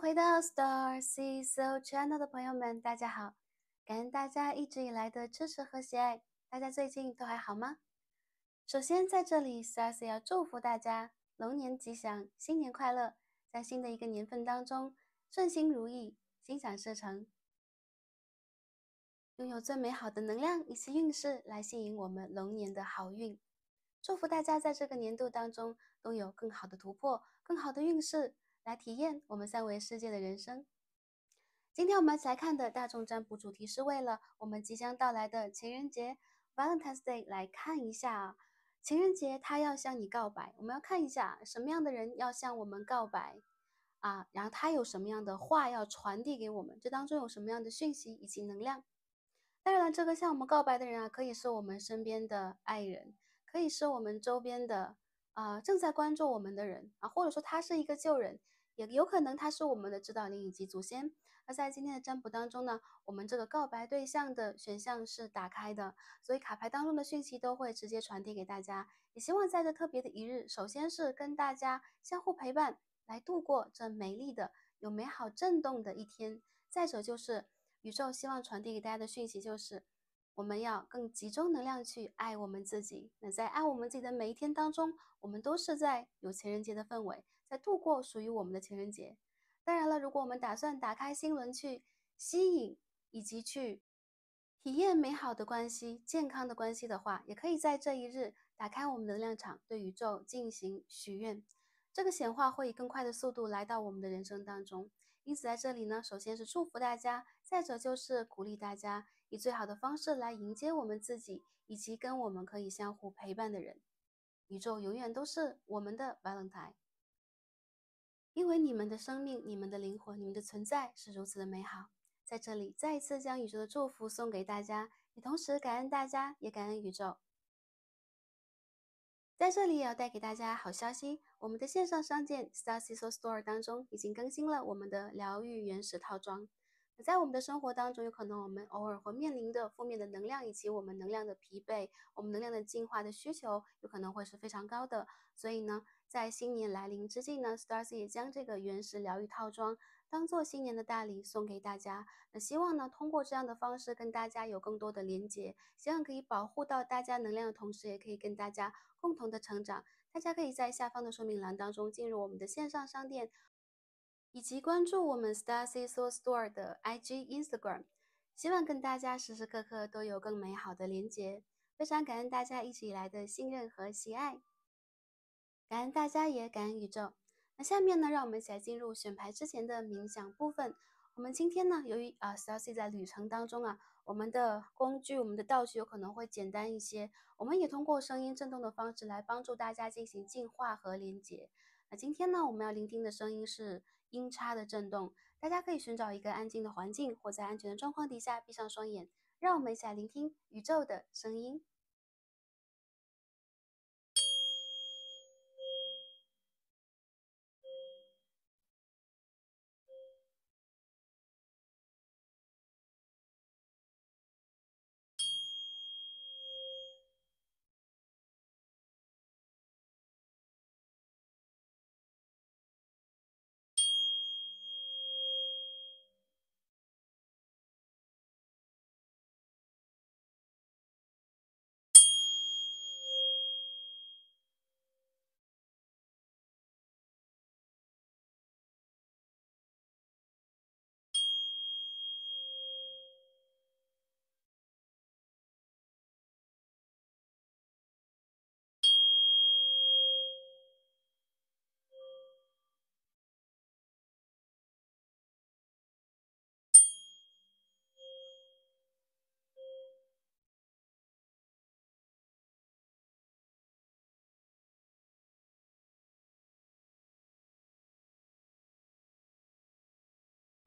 回到 Star Sea s o l Channel 的朋友们，大家好！感恩大家一直以来的支持和喜爱。大家最近都还好吗？首先，在这里，Star C e a 要祝福大家龙年吉祥，新年快乐！在新的一个年份当中，顺心如意，心想事成，拥有最美好的能量以及运势来吸引我们龙年的好运。祝福大家在这个年度当中都有更好的突破，更好的运势。来体验我们三维世界的人生。今天我们来看的大众占卜主题是为了我们即将到来的情人节 （Valentine's Day） 来看一下，情人节他要向你告白。我们要看一下什么样的人要向我们告白，啊，然后他有什么样的话要传递给我们，这当中有什么样的讯息以及能量。当然，了，这个向我们告白的人啊，可以是我们身边的爱人，可以是我们周边的啊正在关注我们的人啊，或者说他是一个旧人。也有可能他是我们的指导灵以及祖先。那在今天的占卜当中呢，我们这个告白对象的选项是打开的，所以卡牌当中的讯息都会直接传递给大家。也希望在这特别的一日，首先是跟大家相互陪伴来度过这美丽的、有美好震动的一天。再者就是宇宙希望传递给大家的讯息就是，我们要更集中能量去爱我们自己。那在爱我们自己的每一天当中，我们都是在有情人节的氛围。在度过属于我们的情人节，当然了，如果我们打算打开心轮去吸引以及去体验美好的关系、健康的关系的话，也可以在这一日打开我们的能量场，对宇宙进行许愿，这个显化会以更快的速度来到我们的人生当中。因此，在这里呢，首先是祝福大家，再者就是鼓励大家以最好的方式来迎接我们自己以及跟我们可以相互陪伴的人。宇宙永远都是我们的白能台。因为你们的生命、你们的灵魂、你们的存在是如此的美好，在这里再一次将宇宙的祝福送给大家，也同时感恩大家，也感恩宇宙。在这里也要带给大家好消息，我们的线上商店 Starsoul Store 当中已经更新了我们的疗愈原始套装。在我们的生活当中，有可能我们偶尔会面临的负面的能量，以及我们能量的疲惫，我们能量的进化的需求，有可能会是非常高的，所以呢。在新年来临之际呢，Stars 也将这个原石疗愈套装当做新年的大礼送给大家。那希望呢，通过这样的方式跟大家有更多的连接，希望可以保护到大家能量的同时，也可以跟大家共同的成长。大家可以在下方的说明栏当中进入我们的线上商店，以及关注我们 Stars Soul Store 的 IG Instagram。希望跟大家时时刻刻都有更美好的连接。非常感恩大家一直以来的信任和喜爱。感恩大家，也感恩宇宙。那下面呢，让我们一起来进入选牌之前的冥想部分。我们今天呢，由于啊，s c y 在旅程当中啊，我们的工具、我们的道具有可能会简单一些。我们也通过声音振动的方式来帮助大家进行净化和连接。那今天呢，我们要聆听的声音是音叉的振动。大家可以寻找一个安静的环境，或在安全的状况底下闭上双眼，让我们一起来聆听宇宙的声音。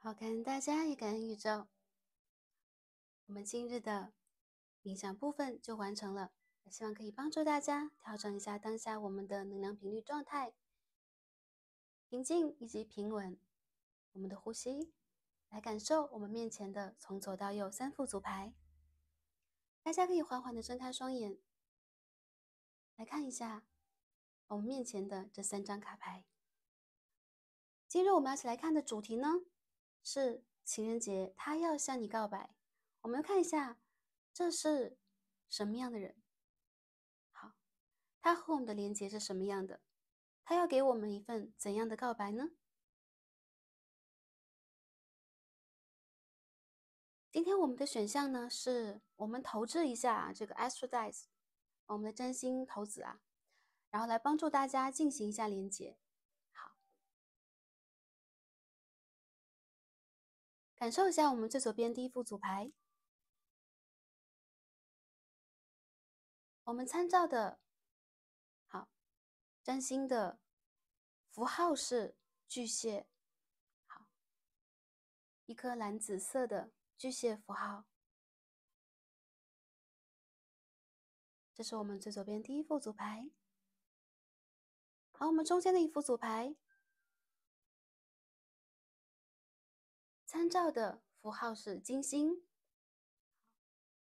好，感恩大家，也感恩宇宙。我们今日的冥想部分就完成了，希望可以帮助大家调整一下当下我们的能量频率状态，平静以及平稳。我们的呼吸，来感受我们面前的从左到右三副组牌。大家可以缓缓的睁开双眼，来看一下我们面前的这三张卡牌。今日我们要一起来看的主题呢？是情人节，他要向你告白。我们看一下，这是什么样的人？好，他和我们的连接是什么样的？他要给我们一份怎样的告白呢？今天我们的选项呢，是我们投掷一下这个 astride，我们的占星投子啊，然后来帮助大家进行一下连接。感受一下我们最左边第一副组牌，我们参照的，好，占星的符号是巨蟹，好，一颗蓝紫色的巨蟹符号，这是我们最左边第一副组牌，好，我们中间的一副组牌。参照的符号是金星，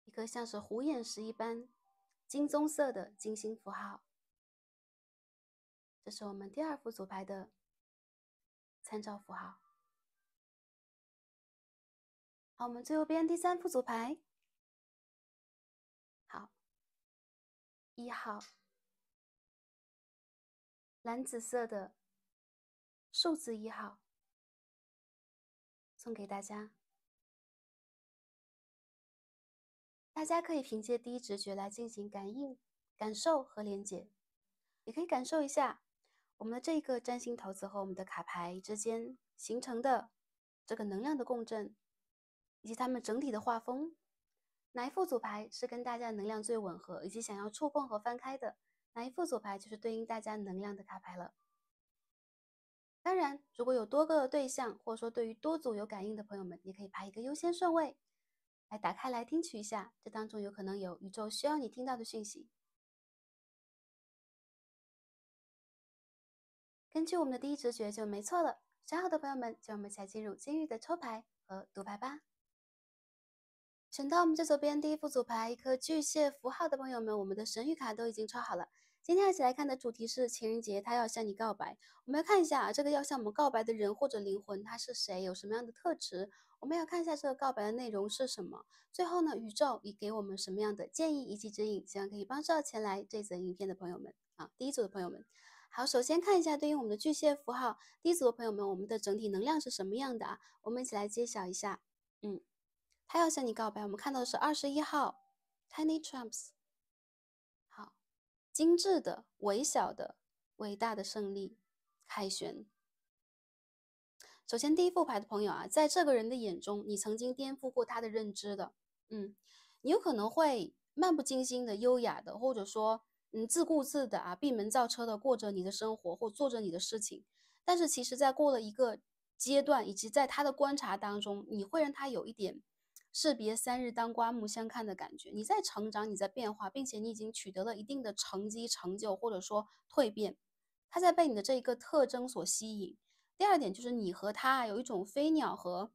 一颗像是虎眼石一般金棕色的金星符号。这是我们第二副组牌的参照符号。好，我们最右边第三副组牌，好，一号蓝紫色的数字一号。送给大家，大家可以凭借第一直觉来进行感应、感受和连接。也可以感受一下我们的这个占星骰子和我们的卡牌之间形成的这个能量的共振，以及它们整体的画风。哪一副组牌是跟大家能量最吻合，以及想要触碰和翻开的哪一副组牌，就是对应大家能量的卡牌了。当然，如果有多个对象，或者说对于多组有感应的朋友们，也可以排一个优先顺位，来打开来听取一下，这当中有可能有宇宙需要你听到的讯息。根据我们的第一直觉就没错了。选好的朋友们，就让我们一起进入今日的抽牌和读牌吧。选到我们最左边第一副组牌，一颗巨蟹符号的朋友们，我们的神谕卡都已经抽好了。今天一起来看的主题是情人节，他要向你告白。我们要看一下啊，这个要向我们告白的人或者灵魂他是谁，有什么样的特质？我们要看一下这个告白的内容是什么？最后呢，宇宙已给我们什么样的建议以及指引？希望可以帮助前来这则影片的朋友们啊，第一组的朋友们。好，首先看一下对应我们的巨蟹符号第一组的朋友们，我们的整体能量是什么样的啊？我们一起来揭晓一下。嗯，他要向你告白，我们看到的是二十一号，Tiny Trumps。精致的、微小的、伟大的胜利凯旋。首先，第一副牌的朋友啊，在这个人的眼中，你曾经颠覆过他的认知的。嗯，你有可能会漫不经心的、优雅的，或者说，嗯，自顾自的啊，闭门造车的过着你的生活或做着你的事情。但是，其实，在过了一个阶段，以及在他的观察当中，你会让他有一点。士别三日，当刮目相看的感觉。你在成长，你在变化，并且你已经取得了一定的成绩、成就，或者说蜕变。他在被你的这一个特征所吸引。第二点就是你和他有一种飞鸟和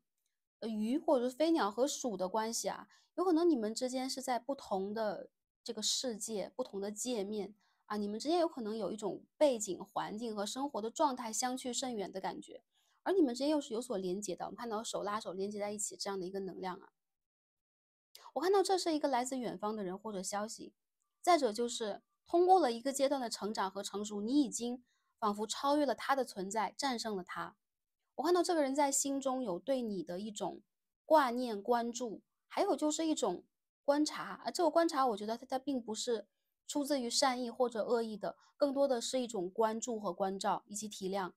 鱼，或者是飞鸟和鼠的关系啊。有可能你们之间是在不同的这个世界、不同的界面啊。你们之间有可能有一种背景、环境和生活的状态相去甚远的感觉，而你们之间又是有所连接的。我们看到手拉手连接在一起这样的一个能量啊。我看到这是一个来自远方的人或者消息，再者就是通过了一个阶段的成长和成熟，你已经仿佛超越了他的存在，战胜了他。我看到这个人在心中有对你的一种挂念、关注，还有就是一种观察啊，这个观察我觉得他他并不是出自于善意或者恶意的，更多的是一种关注和关照以及体谅。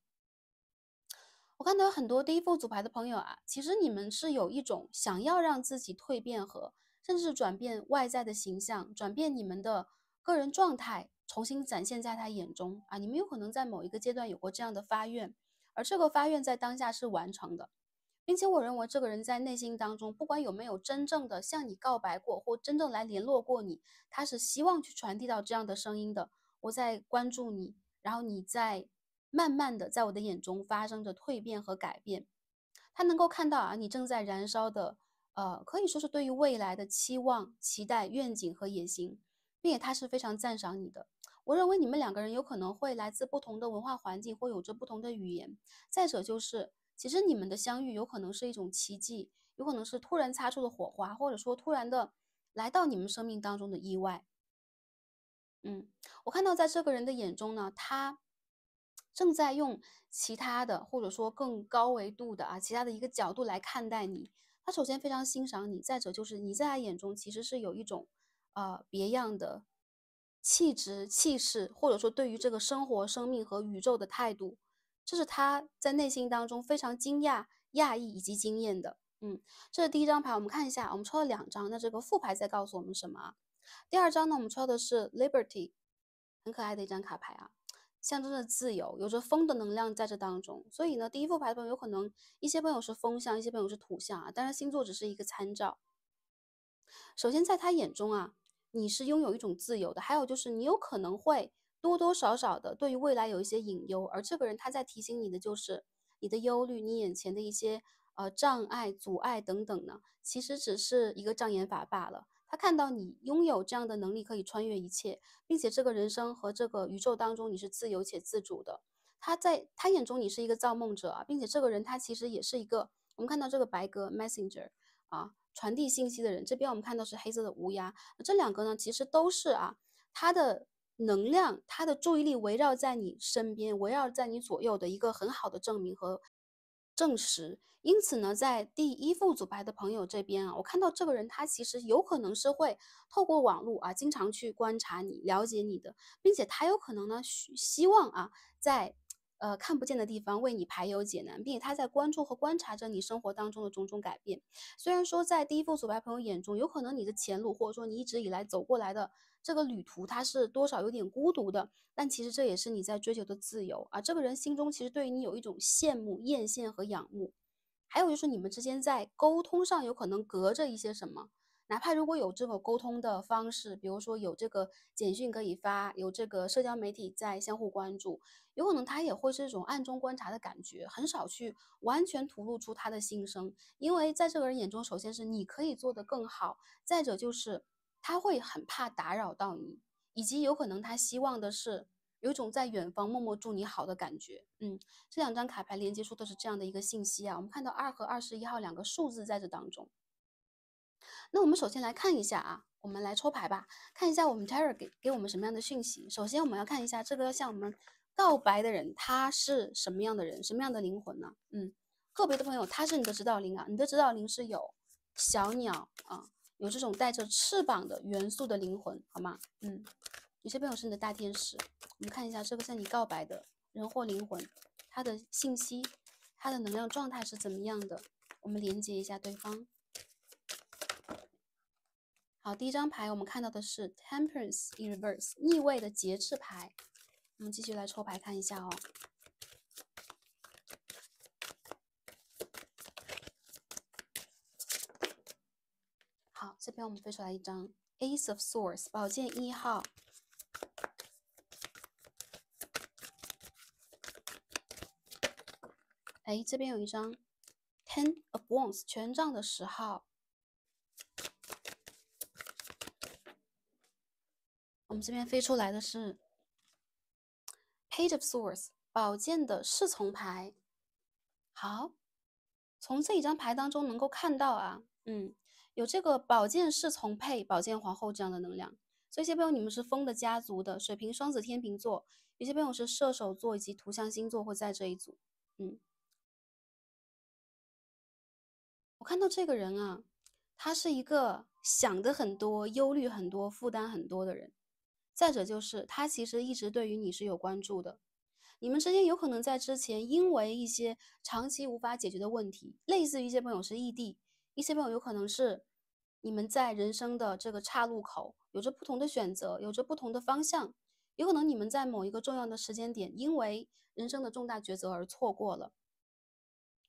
我看到有很多第一副组牌的朋友啊，其实你们是有一种想要让自己蜕变和。甚至转变外在的形象，转变你们的个人状态，重新展现在他眼中啊！你们有可能在某一个阶段有过这样的发愿，而这个发愿在当下是完成的，并且我认为这个人在内心当中，不管有没有真正的向你告白过或真正来联络过你，他是希望去传递到这样的声音的：我在关注你，然后你在慢慢的在我的眼中发生着蜕变和改变，他能够看到啊，你正在燃烧的。呃，可以说是对于未来的期望、期待、愿景和野心，并且他是非常赞赏你的。我认为你们两个人有可能会来自不同的文化环境，或有着不同的语言。再者就是，其实你们的相遇有可能是一种奇迹，有可能是突然擦出的火花，或者说突然的来到你们生命当中的意外。嗯，我看到在这个人的眼中呢，他正在用其他的或者说更高维度的啊，其他的一个角度来看待你。他首先非常欣赏你，再者就是你在他眼中其实是有一种，呃，别样的气质、气势，或者说对于这个生活、生命和宇宙的态度，这是他在内心当中非常惊讶、讶异以及惊艳的。嗯，这是第一张牌，我们看一下，我们抽了两张，那这个副牌在告诉我们什么？第二张呢，我们抽的是 Liberty，很可爱的一张卡牌啊。象征着自由，有着风的能量在这当中。所以呢，第一副牌朋友有可能一些朋友是风象，一些朋友是土象啊。但是星座只是一个参照。首先，在他眼中啊，你是拥有一种自由的。还有就是，你有可能会多多少少的对于未来有一些隐忧，而这个人他在提醒你的就是你的忧虑，你眼前的一些呃障碍、阻碍等等呢，其实只是一个障眼法罢了。他看到你拥有这样的能力，可以穿越一切，并且这个人生和这个宇宙当中你是自由且自主的。他在他眼中你是一个造梦者啊，并且这个人他其实也是一个，我们看到这个白鸽 messenger 啊，传递信息的人。这边我们看到是黑色的乌鸦，这两个呢其实都是啊，他的能量，他的注意力围绕在你身边，围绕在你左右的一个很好的证明和。证实，因此呢，在第一副组牌的朋友这边啊，我看到这个人，他其实有可能是会透过网络啊，经常去观察你、了解你的，并且他有可能呢，希希望啊，在。呃，看不见的地方为你排忧解难，并且他在关注和观察着你生活当中的种种改变。虽然说在第一副组牌朋友眼中，有可能你的前路或者说你一直以来走过来的这个旅途，它是多少有点孤独的，但其实这也是你在追求的自由啊。这个人心中其实对于你有一种羡慕、艳羡和仰慕。还有就是你们之间在沟通上有可能隔着一些什么。哪怕如果有这个沟通的方式，比如说有这个简讯可以发，有这个社交媒体在相互关注，有可能他也会是一种暗中观察的感觉，很少去完全吐露出他的心声。因为在这个人眼中，首先是你可以做得更好，再者就是他会很怕打扰到你，以及有可能他希望的是有种在远方默默祝你好的感觉。嗯，这两张卡牌连接出都是这样的一个信息啊。我们看到二和二十一号两个数字在这当中。那我们首先来看一下啊，我们来抽牌吧，看一下我们 Terra 给给我们什么样的讯息。首先我们要看一下这个向我们告白的人他是什么样的人，什么样的灵魂呢？嗯，个别的朋友他是你的指导灵啊，你的指导灵是有小鸟啊，有这种带着翅膀的元素的灵魂，好吗？嗯，有些朋友是你的大天使。我们看一下这个向你告白的人或灵魂，他的信息，他的能量状态是怎么样的？我们连接一下对方。好，第一张牌我们看到的是 Temperance In Reverse 逆位的节制牌。我们继续来抽牌看一下哦。好，这边我们飞出来一张 Ace of Swords 宝剑一号。哎，这边有一张 Ten of Wands 权杖的十号。我们这边飞出来的是 Page of Swords，宝剑的侍从牌。好，从这一张牌当中能够看到啊，嗯，有这个宝剑侍从配宝剑皇后这样的能量。所以，一些朋友你们是风的家族的，水瓶、双子、天秤座；有些朋友是射手座以及图像星座会在这一组。嗯，我看到这个人啊，他是一个想的很多、忧虑很多、负担很多的人。再者就是，他其实一直对于你是有关注的。你们之间有可能在之前，因为一些长期无法解决的问题，类似于一些朋友是异地，一些朋友有可能是你们在人生的这个岔路口有着不同的选择，有着不同的方向，有可能你们在某一个重要的时间点，因为人生的重大抉择而错过了。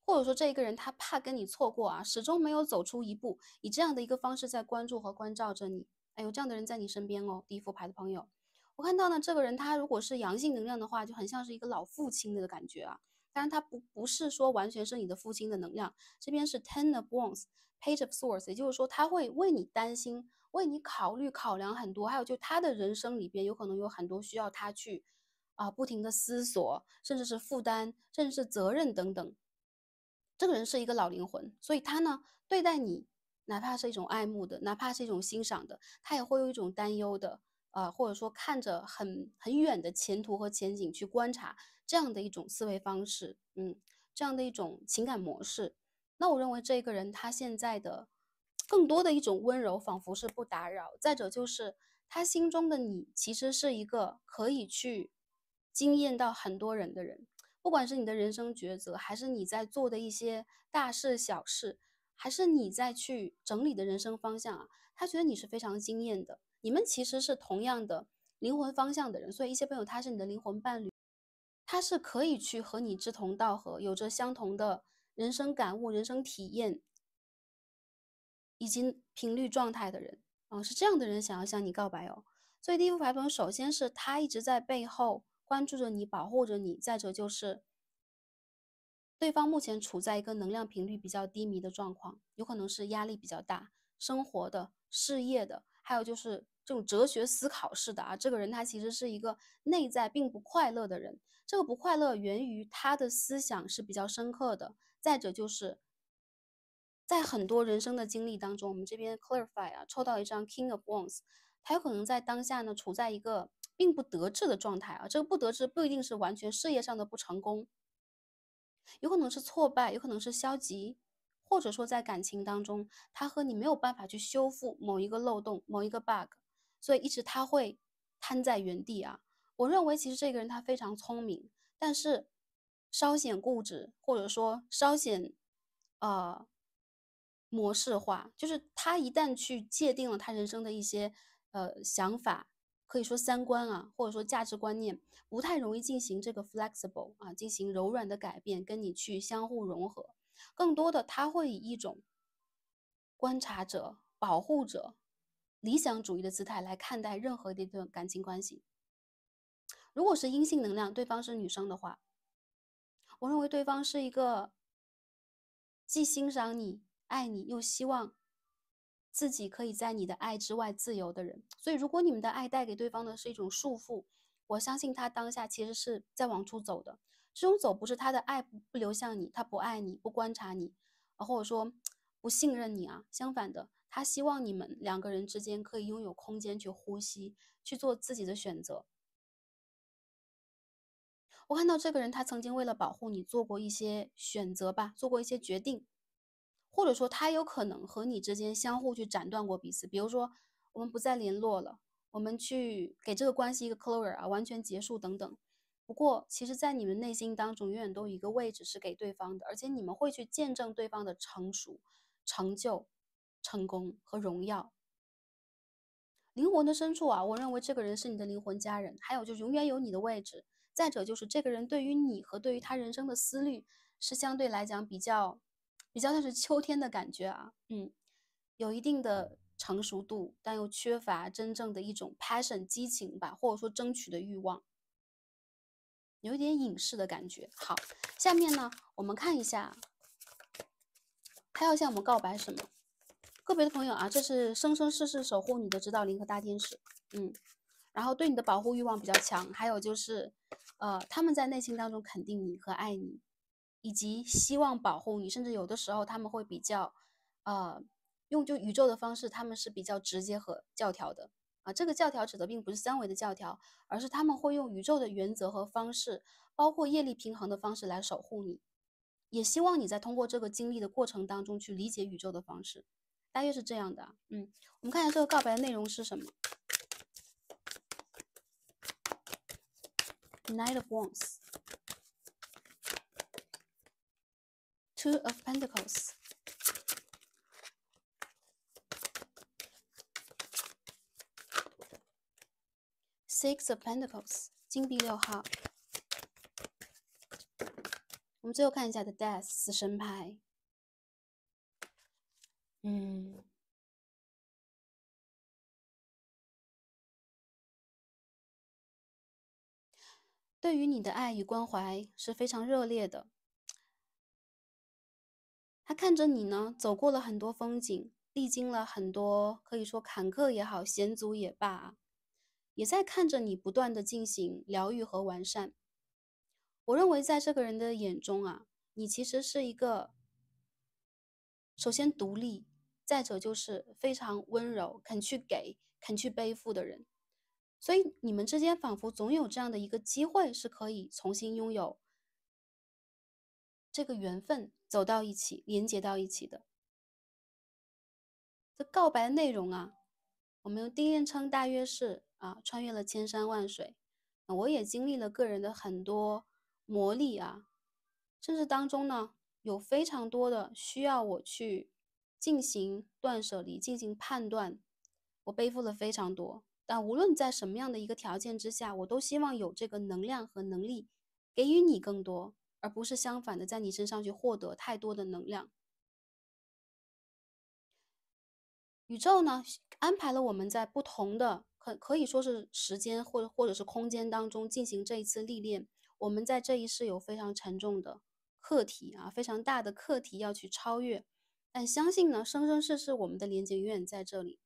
或者说，这一个人他怕跟你错过啊，始终没有走出一步，以这样的一个方式在关注和关照着你。哎有这样的人在你身边哦！第一副牌的朋友，我看到呢，这个人他如果是阳性能量的话，就很像是一个老父亲的感觉啊。当然，他不不是说完全是你的父亲的能量。这边是 Ten of Wands, Page of Swords，也就是说他会为你担心，为你考虑考量很多。还有，就他的人生里边，有可能有很多需要他去啊不停的思索，甚至是负担，甚至是责任等等。这个人是一个老灵魂，所以他呢，对待你。哪怕是一种爱慕的，哪怕是一种欣赏的，他也会有一种担忧的，啊，或者说看着很很远的前途和前景去观察这样的一种思维方式，嗯，这样的一种情感模式。那我认为这个人他现在的更多的一种温柔，仿佛是不打扰。再者就是他心中的你其实是一个可以去惊艳到很多人的人，不管是你的人生抉择，还是你在做的一些大事小事。还是你在去整理的人生方向啊？他觉得你是非常惊艳的，你们其实是同样的灵魂方向的人，所以一些朋友他是你的灵魂伴侣，他是可以去和你志同道合，有着相同的人生感悟、人生体验以及频率状态的人啊，是这样的人想要向你告白哦。所以第一副牌朋友，首先是他一直在背后关注着你，保护着你；再者就是。对方目前处在一个能量频率比较低迷的状况，有可能是压力比较大，生活的、事业的，还有就是这种哲学思考式的啊，这个人他其实是一个内在并不快乐的人。这个不快乐源于他的思想是比较深刻的。再者就是在很多人生的经历当中，我们这边 clarify 啊，抽到一张 King of Wands，他有可能在当下呢处在一个并不得志的状态啊。这个不得志不一定是完全事业上的不成功。有可能是挫败，有可能是消极，或者说在感情当中，他和你没有办法去修复某一个漏洞、某一个 bug，所以一直他会瘫在原地啊。我认为其实这个人他非常聪明，但是稍显固执，或者说稍显呃模式化，就是他一旦去界定了他人生的一些呃想法。可以说三观啊，或者说价值观念不太容易进行这个 flexible 啊，进行柔软的改变，跟你去相互融合。更多的他会以一种观察者、保护者、理想主义的姿态来看待任何的一段感情关系。如果是阴性能量，对方是女生的话，我认为对方是一个既欣赏你、爱你，又希望。自己可以在你的爱之外自由的人，所以如果你们的爱带给对方的是一种束缚，我相信他当下其实是在往出走的。这种走不是他的爱不不流向你，他不爱你，不观察你，然后我说 不信任你啊。相反的，他希望你们两个人之间可以拥有空间去呼吸，去做自己的选择。我看到这个人，他曾经为了保护你做过一些选择吧，做过一些决定。或者说，他有可能和你之间相互去斩断过彼此，比如说，我们不再联络了，我们去给这个关系一个 closure 啊，完全结束等等。不过，其实，在你们内心当中，永远都有一个位置是给对方的，而且你们会去见证对方的成熟、成就、成功和荣耀。灵魂的深处啊，我认为这个人是你的灵魂家人，还有就永远有你的位置。再者就是，这个人对于你和对于他人生的思虑，是相对来讲比较。比较像是秋天的感觉啊，嗯，有一定的成熟度，但又缺乏真正的一种 passion 激情吧，或者说争取的欲望，有一点隐士的感觉。好，下面呢，我们看一下他要向我们告白什么。个别的朋友啊，这是生生世世守护你的指导灵和大天使，嗯，然后对你的保护欲望比较强，还有就是，呃，他们在内心当中肯定你和爱你。以及希望保护你，甚至有的时候他们会比较，呃，用就宇宙的方式，他们是比较直接和教条的啊。这个教条指的并不是三维的教条，而是他们会用宇宙的原则和方式，包括业力平衡的方式来守护你，也希望你在通过这个经历的过程当中去理解宇宙的方式，大约是这样的。嗯，我们看一下这个告白的内容是什么？Night of once。Two of Pentacles, Six of Pentacles，金币六号。我们最后看一下 The Death 死神牌。嗯，对于你的爱与关怀是非常热烈的。他看着你呢，走过了很多风景，历经了很多，可以说坎坷也好，险阻也罢，也在看着你不断的进行疗愈和完善。我认为，在这个人的眼中啊，你其实是一个，首先独立，再者就是非常温柔，肯去给，肯去背负的人。所以你们之间仿佛总有这样的一个机会，是可以重新拥有这个缘分。走到一起，连接到一起的。这告白的内容啊，我们用第一人称，大约是啊，穿越了千山万水，我也经历了个人的很多磨砺啊，甚至当中呢，有非常多的需要我去进行断舍离、进行判断，我背负了非常多。但无论在什么样的一个条件之下，我都希望有这个能量和能力给予你更多。而不是相反的，在你身上去获得太多的能量。宇宙呢，安排了我们在不同的可可以说是时间或或者是空间当中进行这一次历练。我们在这一世有非常沉重的课题啊，非常大的课题要去超越。但相信呢，生生世世我们的连接永远在这里，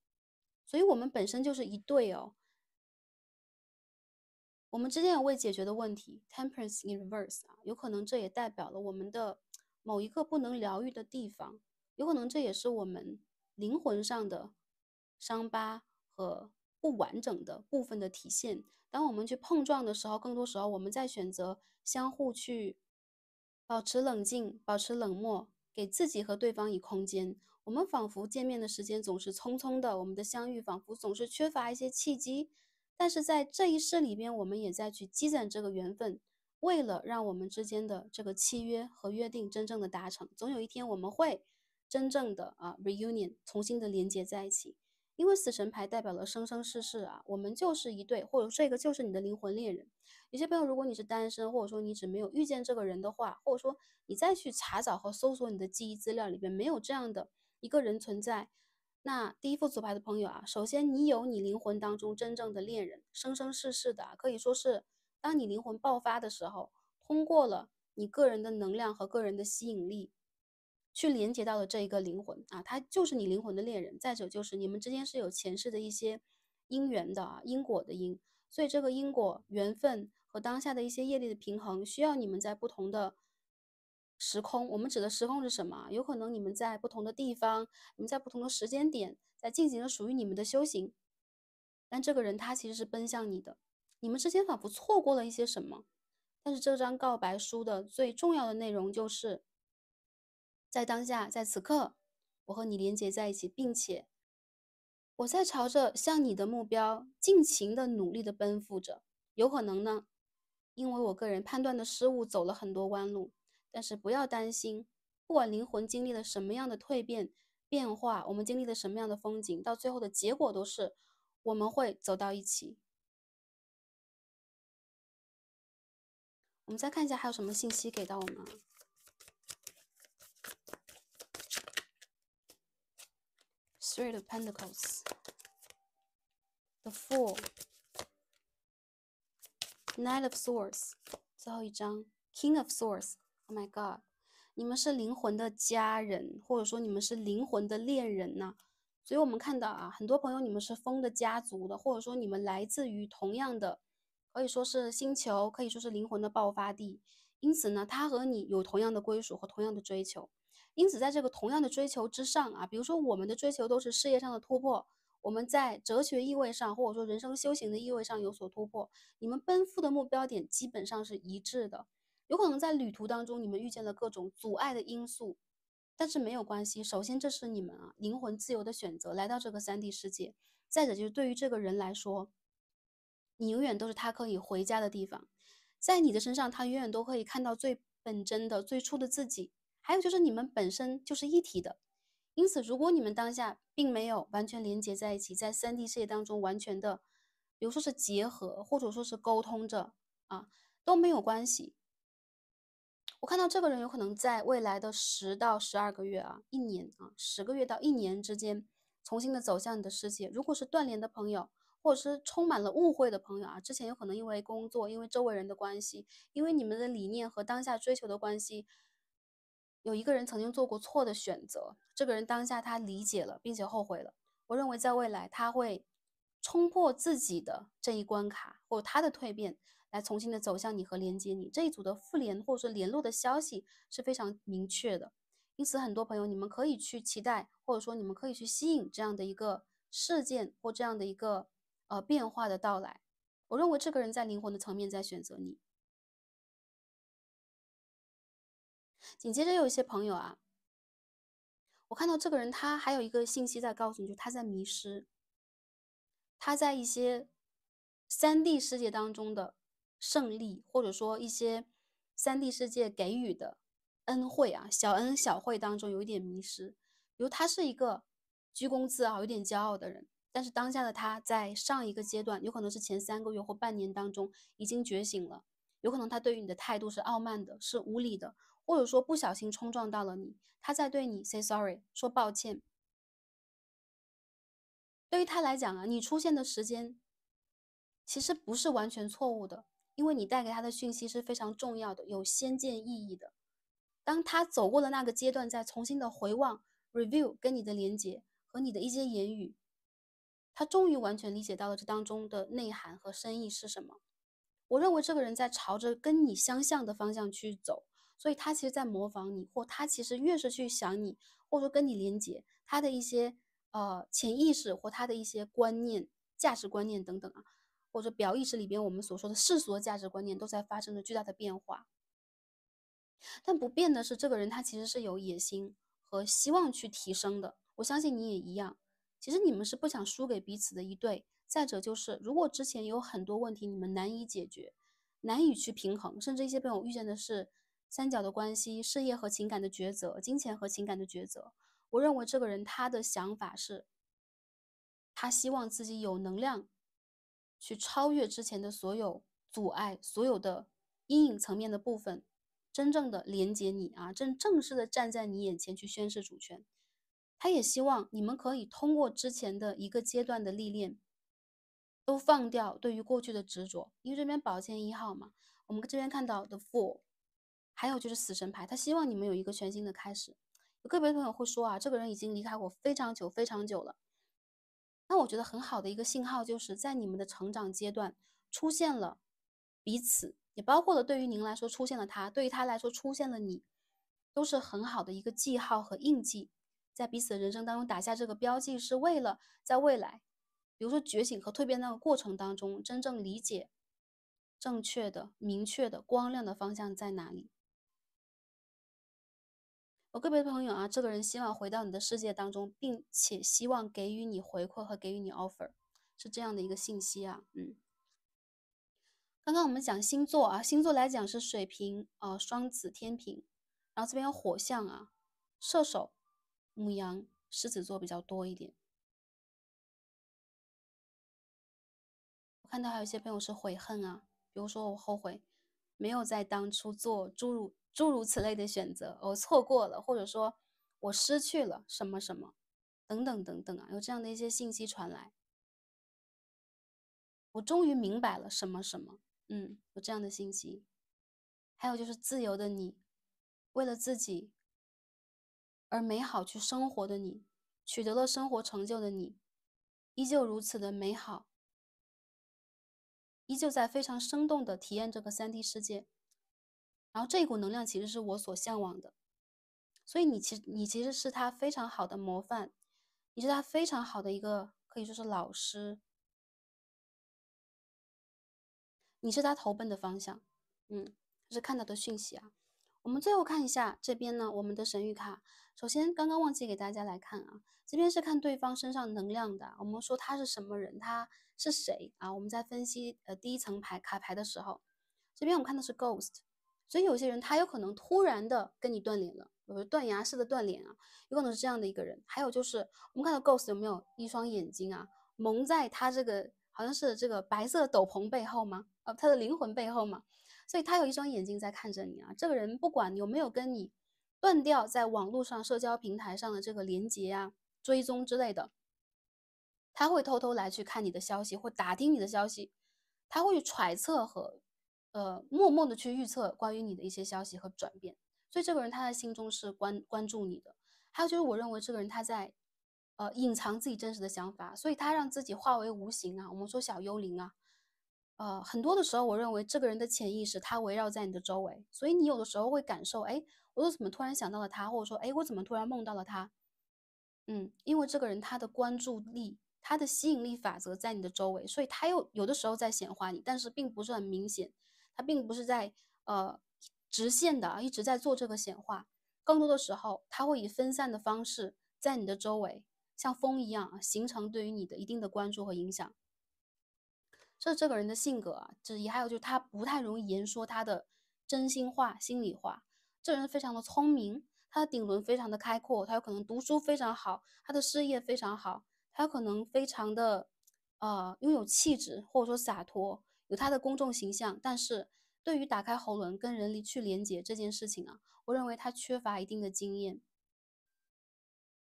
所以我们本身就是一对哦。我们之间有未解决的问题，temperance in reverse 啊，有可能这也代表了我们的某一个不能疗愈的地方，有可能这也是我们灵魂上的伤疤和不完整的部分的体现。当我们去碰撞的时候，更多时候我们在选择相互去保持冷静、保持冷漠，给自己和对方以空间。我们仿佛见面的时间总是匆匆的，我们的相遇仿佛总是缺乏一些契机。但是在这一世里边，我们也在去积攒这个缘分，为了让我们之间的这个契约和约定真正的达成，总有一天我们会真正的啊 reunion 重新的连接在一起。因为死神牌代表了生生世世啊，我们就是一对，或者这个就是你的灵魂恋人。有些朋友，如果你是单身，或者说你只没有遇见这个人的话，或者说你再去查找和搜索你的记忆资料里边没有这样的一个人存在。那第一副组牌的朋友啊，首先你有你灵魂当中真正的恋人，生生世世的啊，可以说是，当你灵魂爆发的时候，通过了你个人的能量和个人的吸引力，去连接到了这一个灵魂啊，他就是你灵魂的恋人。再者就是你们之间是有前世的一些因缘的，啊，因果的因，所以这个因果缘分和当下的一些业力的平衡，需要你们在不同的。时空，我们指的时空是什么？有可能你们在不同的地方，你们在不同的时间点，在进行着属于你们的修行。但这个人他其实是奔向你的，你们之间仿佛错过了一些什么。但是这张告白书的最重要的内容，就是在当下，在此刻，我和你连结在一起，并且，我在朝着向你的目标尽情的努力的奔赴着。有可能呢，因为我个人判断的失误，走了很多弯路。但是不要担心，不管灵魂经历了什么样的蜕变、变化，我们经历了什么样的风景，到最后的结果都是我们会走到一起。我们再看一下还有什么信息给到我们：Three of Pentacles, the Four, Knight of Swords，最后一张，King of Swords。Oh my god！你们是灵魂的家人，或者说你们是灵魂的恋人呢。所以我们看到啊，很多朋友，你们是风的家族的，或者说你们来自于同样的，可以说是星球，可以说是灵魂的爆发地。因此呢，他和你有同样的归属和同样的追求。因此，在这个同样的追求之上啊，比如说我们的追求都是事业上的突破，我们在哲学意味上或者说人生修行的意味上有所突破，你们奔赴的目标点基本上是一致的。有可能在旅途当中，你们遇见了各种阻碍的因素，但是没有关系。首先，这是你们啊灵魂自由的选择，来到这个三 D 世界。再者，就是对于这个人来说，你永远都是他可以回家的地方，在你的身上，他永远都可以看到最本真的、最初的自己。还有就是，你们本身就是一体的，因此，如果你们当下并没有完全连接在一起，在三 D 世界当中完全的，比如说是结合，或者说是沟通着，啊，都没有关系。我看到这个人有可能在未来的十到十二个月啊，一年啊，十个月到一年之间，重新的走向你的世界。如果是断联的朋友，或者是充满了误会的朋友啊，之前有可能因为工作、因为周围人的关系、因为你们的理念和当下追求的关系，有一个人曾经做过错的选择。这个人当下他理解了，并且后悔了。我认为在未来他会冲破自己的这一关卡，或他的蜕变。来重新的走向你和连接你这一组的复联或者说联络的消息是非常明确的，因此很多朋友你们可以去期待或者说你们可以去吸引这样的一个事件或这样的一个呃变化的到来。我认为这个人在灵魂的层面在选择你。紧接着有一些朋友啊，我看到这个人他还有一个信息在告诉你，就他在迷失，他在一些三 D 世界当中的。胜利，或者说一些三 D 世界给予的恩惠啊，小恩小惠当中有一点迷失。比如他是一个居功自傲、有点骄傲的人，但是当下的他在上一个阶段，有可能是前三个月或半年当中已经觉醒了。有可能他对于你的态度是傲慢的，是无理的，或者说不小心冲撞到了你，他在对你 say sorry，说抱歉。对于他来讲啊，你出现的时间其实不是完全错误的。因为你带给他的讯息是非常重要的，有先见意义的。当他走过了那个阶段，再重新的回望 review 跟你的连接和你的一些言语，他终于完全理解到了这当中的内涵和深意是什么。我认为这个人在朝着跟你相像的方向去走，所以他其实在模仿你，或他其实越是去想你，或者说跟你连接，他的一些呃潜意识或他的一些观念、价值观念等等啊。或者表意识里边，我们所说的世俗的价值观念都在发生着巨大的变化，但不变的是，这个人他其实是有野心和希望去提升的。我相信你也一样，其实你们是不想输给彼此的一对。再者就是，如果之前有很多问题你们难以解决、难以去平衡，甚至一些被我遇见的是三角的关系、事业和情感的抉择、金钱和情感的抉择。我认为这个人他的想法是，他希望自己有能量。去超越之前的所有阻碍、所有的阴影层面的部分，真正的连接你啊，正正式的站在你眼前去宣誓主权。他也希望你们可以通过之前的一个阶段的历练，都放掉对于过去的执着，因为这边宝剑一号嘛，我们这边看到的 f o u r 还有就是死神牌，他希望你们有一个全新的开始。有个别朋友会说啊，这个人已经离开我非常久、非常久了。那我觉得很好的一个信号，就是在你们的成长阶段出现了彼此，也包括了对于您来说出现了他，对于他来说出现了你，都是很好的一个记号和印记，在彼此的人生当中打下这个标记，是为了在未来，比如说觉醒和蜕变那个过程当中，真正理解正确的、明确的、光亮的方向在哪里。有个别的朋友啊，这个人希望回到你的世界当中，并且希望给予你回馈和给予你 offer，是这样的一个信息啊。嗯，刚刚我们讲星座啊，星座来讲是水瓶啊、双子、天平，然后这边有火象啊，射手、母羊、狮子座比较多一点。我看到还有一些朋友是悔恨啊，比如说我后悔没有在当初做注入。诸如此类的选择，我错过了，或者说，我失去了什么什么，等等等等啊，有这样的一些信息传来。我终于明白了什么什么，嗯，有这样的信息。还有就是自由的你，为了自己而美好去生活的你，取得了生活成就的你，依旧如此的美好，依旧在非常生动的体验这个三 D 世界。然后这一股能量其实是我所向往的，所以你其实你其实是他非常好的模范，你是他非常好的一个，可以说是老师，你是他投奔的方向，嗯，是看到的讯息啊。我们最后看一下这边呢，我们的神谕卡，首先刚刚忘记给大家来看啊，这边是看对方身上能量的。我们说他是什么人，他是谁啊？我们在分析呃第一层牌卡牌的时候，这边我们看的是 Ghost。所以有些人他有可能突然的跟你断联了，有的断崖式的断联啊，有可能是这样的一个人。还有就是我们看到 Ghost 有没有一双眼睛啊，蒙在他这个好像是这个白色斗篷背后吗？啊，他的灵魂背后吗？所以他有一双眼睛在看着你啊。这个人不管有没有跟你断掉，在网络上社交平台上的这个连接啊、追踪之类的，他会偷偷来去看你的消息或打听你的消息，他会揣测和。呃，默默地去预测关于你的一些消息和转变，所以这个人他在心中是关关注你的。还有就是，我认为这个人他在呃隐藏自己真实的想法，所以他让自己化为无形啊。我们说小幽灵啊，呃，很多的时候我认为这个人的潜意识他围绕在你的周围，所以你有的时候会感受，哎，我怎么突然想到了他，或者说，哎，我怎么突然梦到了他？嗯，因为这个人他的关注力、他的吸引力法则在你的周围，所以他又有的时候在显化你，但是并不是很明显。他并不是在呃直线的一直在做这个显化，更多的时候他会以分散的方式在你的周围，像风一样形成对于你的一定的关注和影响。这是这个人的性格啊，这也还有就是他不太容易言说他的真心话、心里话。这人非常的聪明，他的顶轮非常的开阔，他有可能读书非常好，他的事业非常好，他有可能非常的呃拥有气质或者说洒脱。有他的公众形象，但是对于打开喉咙跟人离去连接这件事情啊，我认为他缺乏一定的经验。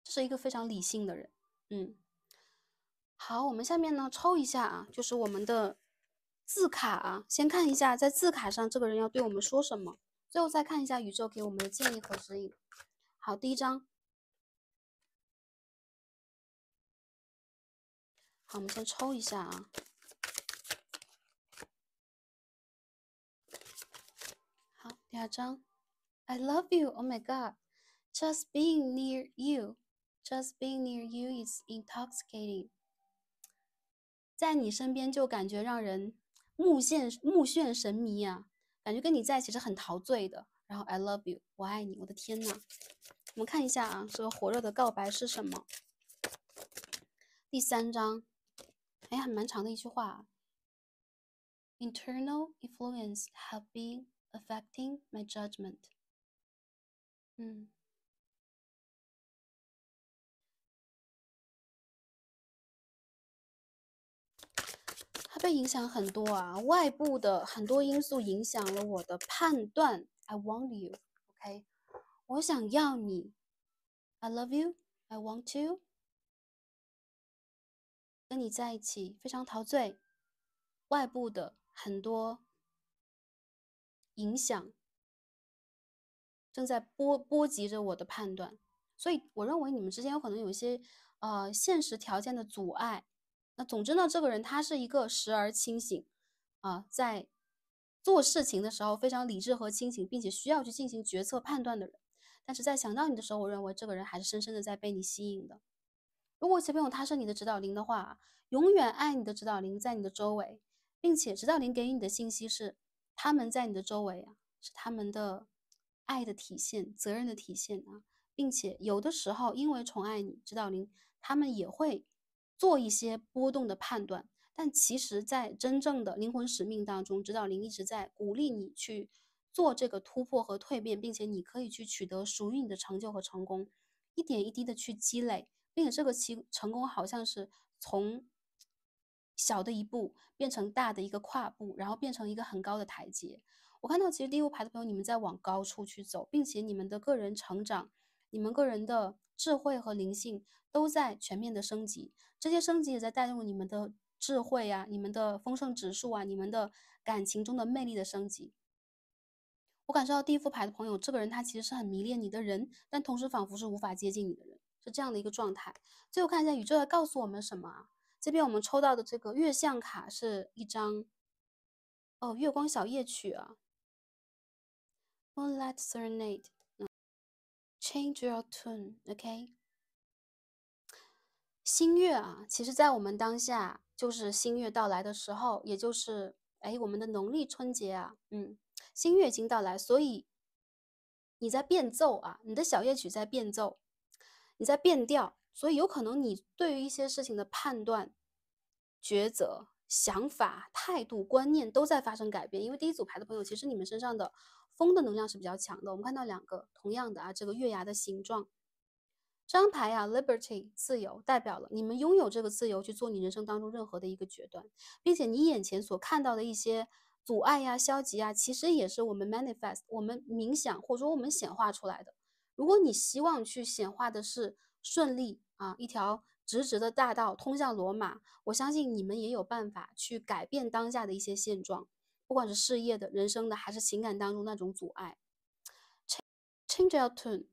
这是一个非常理性的人，嗯，好，我们下面呢抽一下啊，就是我们的字卡，啊，先看一下在字卡上这个人要对我们说什么，最后再看一下宇宙给我们的建议和指引。好，第一张，好，我们先抽一下啊。第二章，I love you, oh my god, just being near you, just being near you is intoxicating。在你身边就感觉让人目眩目眩神迷啊，感觉跟你在一起是很陶醉的。然后 I love you，我爱你，我的天呐，我们看一下啊，这个火热的告白是什么？第三章，哎，很蛮长的一句话，internal influence have been。Affecting my judgment。嗯，它被影响很多啊，外部的很多因素影响了我的判断。I want you, OK？我想要你。I love you, I want to。跟你在一起非常陶醉。外部的很多。影响正在波波及着我的判断，所以我认为你们之间有可能有一些呃现实条件的阻碍。那总之呢，这个人他是一个时而清醒啊，在做事情的时候非常理智和清醒，并且需要去进行决策判断的人。但是在想到你的时候，我认为这个人还是深深的在被你吸引的。如果小朋友他是你的指导灵的话，永远爱你的指导灵在你的周围，并且指导灵给你的信息是。他们在你的周围啊，是他们的爱的体现、责任的体现啊，并且有的时候因为宠爱你，指导灵他们也会做一些波动的判断，但其实，在真正的灵魂使命当中，指导灵一直在鼓励你去做这个突破和蜕变，并且你可以去取得属于你的成就和成功，一点一滴的去积累，并且这个其成功好像是从。小的一步变成大的一个跨步，然后变成一个很高的台阶。我看到其实第五排的朋友，你们在往高处去走，并且你们的个人成长、你们个人的智慧和灵性都在全面的升级。这些升级也在带动你们的智慧呀、你们的丰盛指数啊、你们的感情中的魅力的升级。我感受到第一副牌的朋友，这个人他其实是很迷恋你的人，但同时仿佛是无法接近你的人，是这样的一个状态。最后看一下宇宙在告诉我们什么啊？这边我们抽到的这个月相卡是一张，哦，《月光小夜曲》啊，《Moonlight Serenade》，c h a n g e your tune，OK。新月啊，其实在我们当下就是新月到来的时候，也就是哎，我们的农历春节啊，嗯，新月已经到来，所以你在变奏啊，你的小夜曲在变奏，你在变调。所以，有可能你对于一些事情的判断、抉择、想法、态度、观念都在发生改变。因为第一组牌的朋友，其实你们身上的风的能量是比较强的。我们看到两个同样的啊，这个月牙的形状，这张牌呀，Liberty（ 自由）代表了你们拥有这个自由去做你人生当中任何的一个决断，并且你眼前所看到的一些阻碍呀、消极啊，其实也是我们 manifest（ 我们冥想或者说我们显化出来的）。如果你希望去显化的是。顺利啊！一条直直的大道通向罗马。我相信你们也有办法去改变当下的一些现状，不管是事业的、人生的，还是情感当中那种阻碍。Change your tone，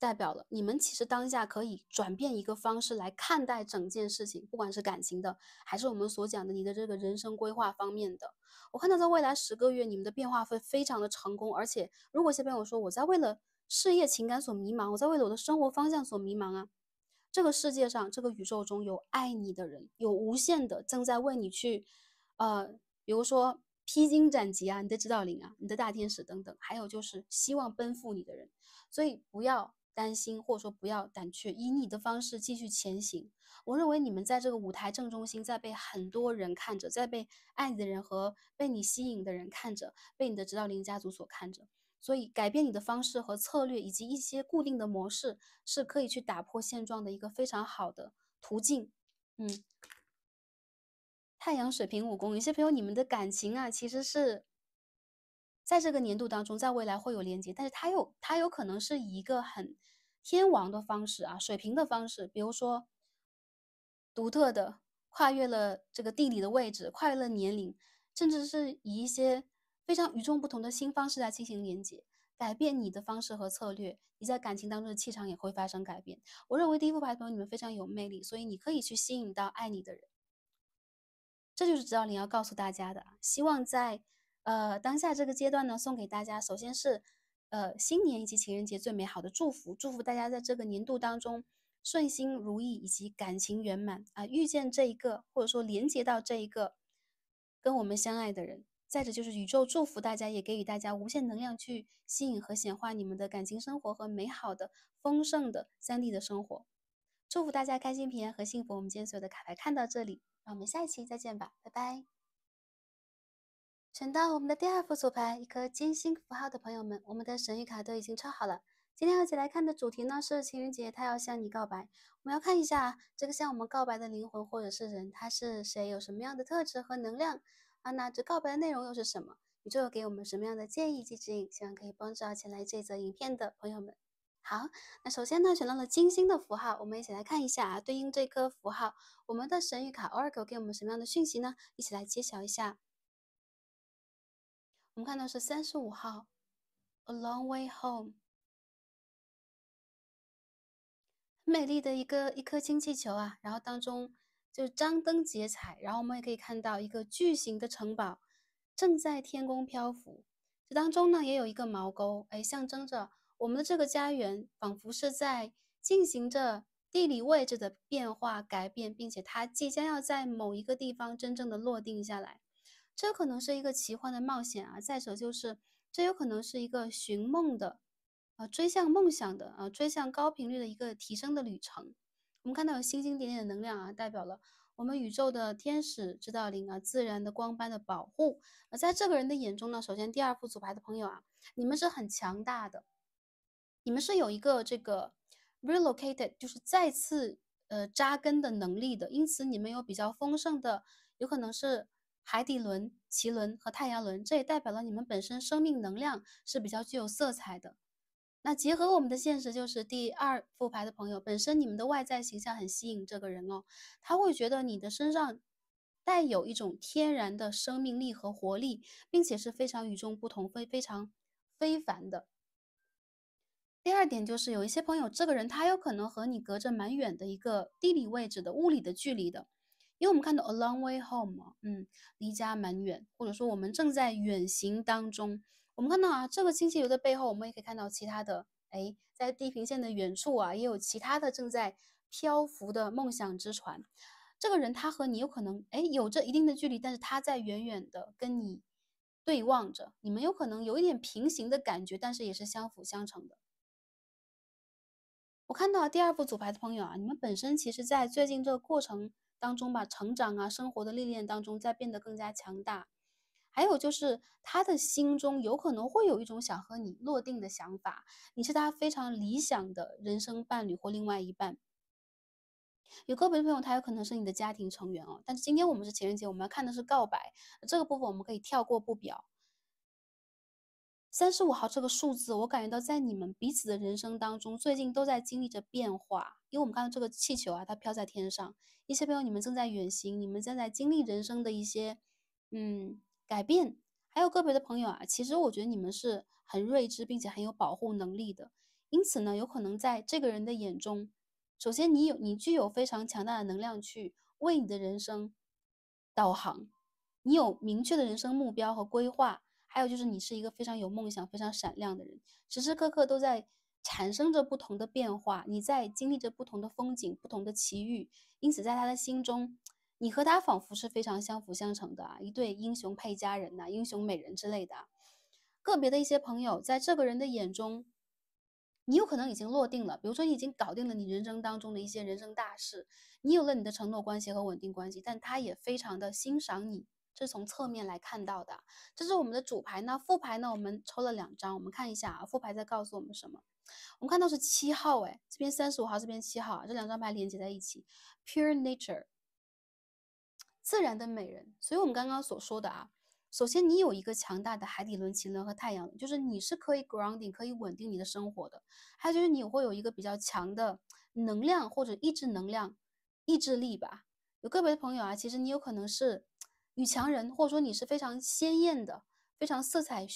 代表了你们其实当下可以转变一个方式来看待整件事情，不管是感情的，还是我们所讲的你的这个人生规划方面的。我看到在未来十个月，你们的变化会非常的成功，而且如果下边我说我在为了。事业、情感所迷茫，我在为了我的生活方向所迷茫啊。这个世界上，这个宇宙中有爱你的人，有无限的正在为你去，呃，比如说披荆斩棘啊，你的指导灵啊，你的大天使等等，还有就是希望奔赴你的人。所以不要担心，或者说不要胆怯，以你的方式继续前行。我认为你们在这个舞台正中心，在被很多人看着，在被爱你的人和被你吸引的人看着，被你的指导灵家族所看着。所以，改变你的方式和策略，以及一些固定的模式，是可以去打破现状的一个非常好的途径。嗯，太阳、水平武宫，有些朋友，你们的感情啊，其实是在这个年度当中，在未来会有连接，但是他又他有可能是以一个很天王的方式啊，水平的方式，比如说独特的跨越了这个地理的位置、快乐年龄，甚至是以一些。非常与众不同的新方式来进行连接，改变你的方式和策略，你在感情当中的气场也会发生改变。我认为第一副牌朋友你们非常有魅力，所以你可以去吸引到爱你的人。这就是指导灵要告诉大家的希望在呃当下这个阶段呢，送给大家，首先是呃新年以及情人节最美好的祝福，祝福大家在这个年度当中顺心如意以及感情圆满啊！遇见这一个或者说连接到这一个跟我们相爱的人。再者就是宇宙祝福大家，也给予大家无限能量去吸引和显化你们的感情生活和美好的、丰盛的、三 D 的生活。祝福大家开心、平安和幸福。我们今天所有的卡牌看到这里，那我们下一期再见吧，拜拜。选到我们的第二副组牌，一颗金星符号的朋友们，我们的神谕卡都已经抽好了。今天要一起来看的主题呢是情人节，他要向你告白。我们要看一下这个向我们告白的灵魂或者是人，他是谁，有什么样的特质和能量。啊，那这告白的内容又是什么？宇宙又给我们什么样的建议及指引？希望可以帮助到前来这则影片的朋友们。好，那首先呢，选到了金星的符号，我们一起来看一下啊，对应这颗符号，我们的神谕卡 oracle 给我们什么样的讯息呢？一起来揭晓一下。我们看到是三十五号，A Long Way Home，很美丽的一个一颗氢气球啊，然后当中。就是张灯结彩，然后我们也可以看到一个巨型的城堡正在天空漂浮，这当中呢也有一个锚钩，哎，象征着我们的这个家园仿佛是在进行着地理位置的变化改变，并且它即将要在某一个地方真正的落定下来，这可能是一个奇幻的冒险啊！再者就是这有可能是一个寻梦的，呃，追向梦想的，呃，追向高频率的一个提升的旅程。我们看到有星星点点的能量啊，代表了我们宇宙的天使知导灵啊，自然的光斑的保护而在这个人的眼中呢，首先第二副组牌的朋友啊，你们是很强大的，你们是有一个这个 relocated，就是再次呃扎根的能力的，因此你们有比较丰盛的，有可能是海底轮、脐轮和太阳轮，这也代表了你们本身生命能量是比较具有色彩的。那结合我们的现实，就是第二副牌的朋友，本身你们的外在形象很吸引这个人哦，他会觉得你的身上带有一种天然的生命力和活力，并且是非常与众不同、非非常非凡的。第二点就是有一些朋友，这个人他有可能和你隔着蛮远的一个地理位置的物理的距离的，因为我们看到 a long way home，嗯，离家蛮远，或者说我们正在远行当中。我们看到啊，这个氢气球的背后，我们也可以看到其他的。哎，在地平线的远处啊，也有其他的正在漂浮的梦想之船。这个人他和你有可能哎有着一定的距离，但是他在远远的跟你对望着，你们有可能有一点平行的感觉，但是也是相辅相成的。我看到第二副组牌的朋友啊，你们本身其实在最近这个过程当中吧，成长啊，生活的历练当中，在变得更加强大。还有就是，他的心中有可能会有一种想和你落定的想法，你是他非常理想的人生伴侣或另外一半。有个别的朋友，他有可能是你的家庭成员哦。但是今天我们是情人节，我们要看的是告白这个部分，我们可以跳过不表。三十五号这个数字，我感觉到在你们彼此的人生当中，最近都在经历着变化。因为我们看到这个气球啊，它飘在天上，一些朋友你们正在远行，你们正在经历人生的一些，嗯。改变，还有个别的朋友啊，其实我觉得你们是很睿智，并且很有保护能力的。因此呢，有可能在这个人的眼中，首先你有你具有非常强大的能量去为你的人生导航，你有明确的人生目标和规划，还有就是你是一个非常有梦想、非常闪亮的人，时时刻刻都在产生着不同的变化，你在经历着不同的风景、不同的奇遇，因此在他的心中。你和他仿佛是非常相辅相成的啊，一对英雄配佳人呐，英雄美人之类的。个别的一些朋友，在这个人的眼中，你有可能已经落定了，比如说你已经搞定了你人生当中的一些人生大事，你有了你的承诺关系和稳定关系，但他也非常的欣赏你，这是从侧面来看到的。这是我们的主牌那副牌呢，我们抽了两张，我们看一下啊，副牌在告诉我们什么？我们看到是七号，哎，这边三十五号，这边七号，这两张牌连接在一起，Pure Nature。自然的美人，所以我们刚刚所说的啊，首先你有一个强大的海底轮、情轮和太阳就是你是可以 grounding，可以稳定你的生活的。还有就是你会有一个比较强的能量或者意志能量、意志力吧。有个别的朋友啊，其实你有可能是女强人，或者说你是非常鲜艳的、非常色彩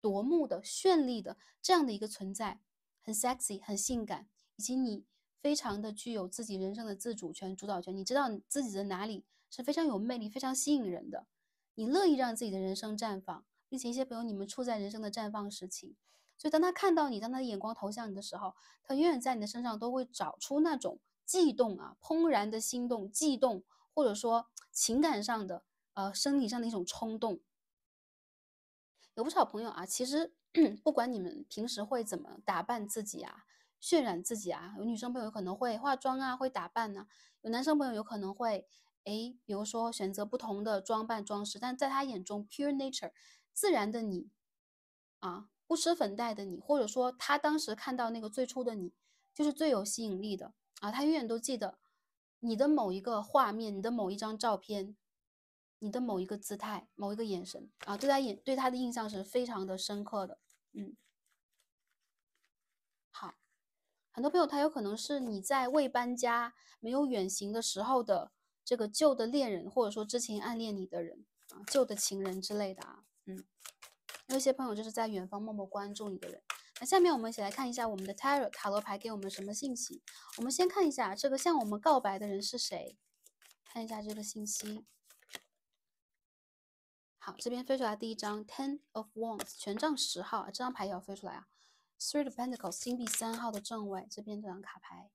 夺目的、绚丽的这样的一个存在，很 sexy，很性感，以及你非常的具有自己人生的自主权、主导权，你知道你自己的哪里。是非常有魅力、非常吸引人的。你乐意让自己的人生绽放，并且一些朋友，你们处在人生的绽放时期，所以当他看到你，当他的眼光投向你的时候，他永远在你的身上都会找出那种悸动啊、怦然的心动、悸动，或者说情感上的呃、生理上的一种冲动。有不少朋友啊，其实不管你们平时会怎么打扮自己啊、渲染自己啊，有女生朋友有可能会化妆啊、会打扮呢，有男生朋友有可能会。哎，比如说选择不同的装扮装饰，但在他眼中，pure nature 自然的你啊，不施粉黛的你，或者说他当时看到那个最初的你，就是最有吸引力的啊。他永远都记得你的某一个画面，你的某一张照片，你的某一个姿态，某一个眼神啊，对他眼对他的印象是非常的深刻的。嗯，好，很多朋友他有可能是你在未搬家、没有远行的时候的。这个旧的恋人，或者说之前暗恋你的人啊，旧的情人之类的啊，嗯，有一些朋友就是在远方默默关注你的人。那下面我们一起来看一下我们的 t o 罗卡罗牌给我们什么信息？我们先看一下这个向我们告白的人是谁？看一下这个信息。好，这边飞出来第一张 Ten of Wands 权杖十号，这张牌也要飞出来啊。Three of Pentacles 星币三号的正位，这边这张卡牌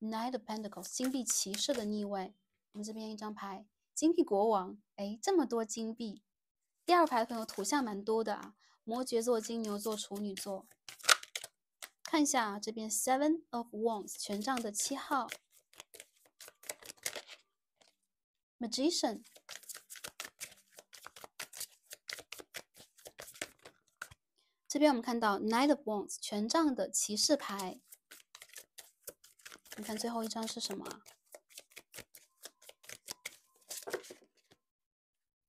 Knight of Pentacles 星币骑士的逆位。我们这边一张牌，金币国王，哎，这么多金币。第二排的朋友，图像蛮多的啊，摩羯座、金牛座、处女座。看一下啊，这边 Seven of Wands，权杖的七号，Magician。这边我们看到 Knight of Wands，权杖的骑士牌。你看最后一张是什么？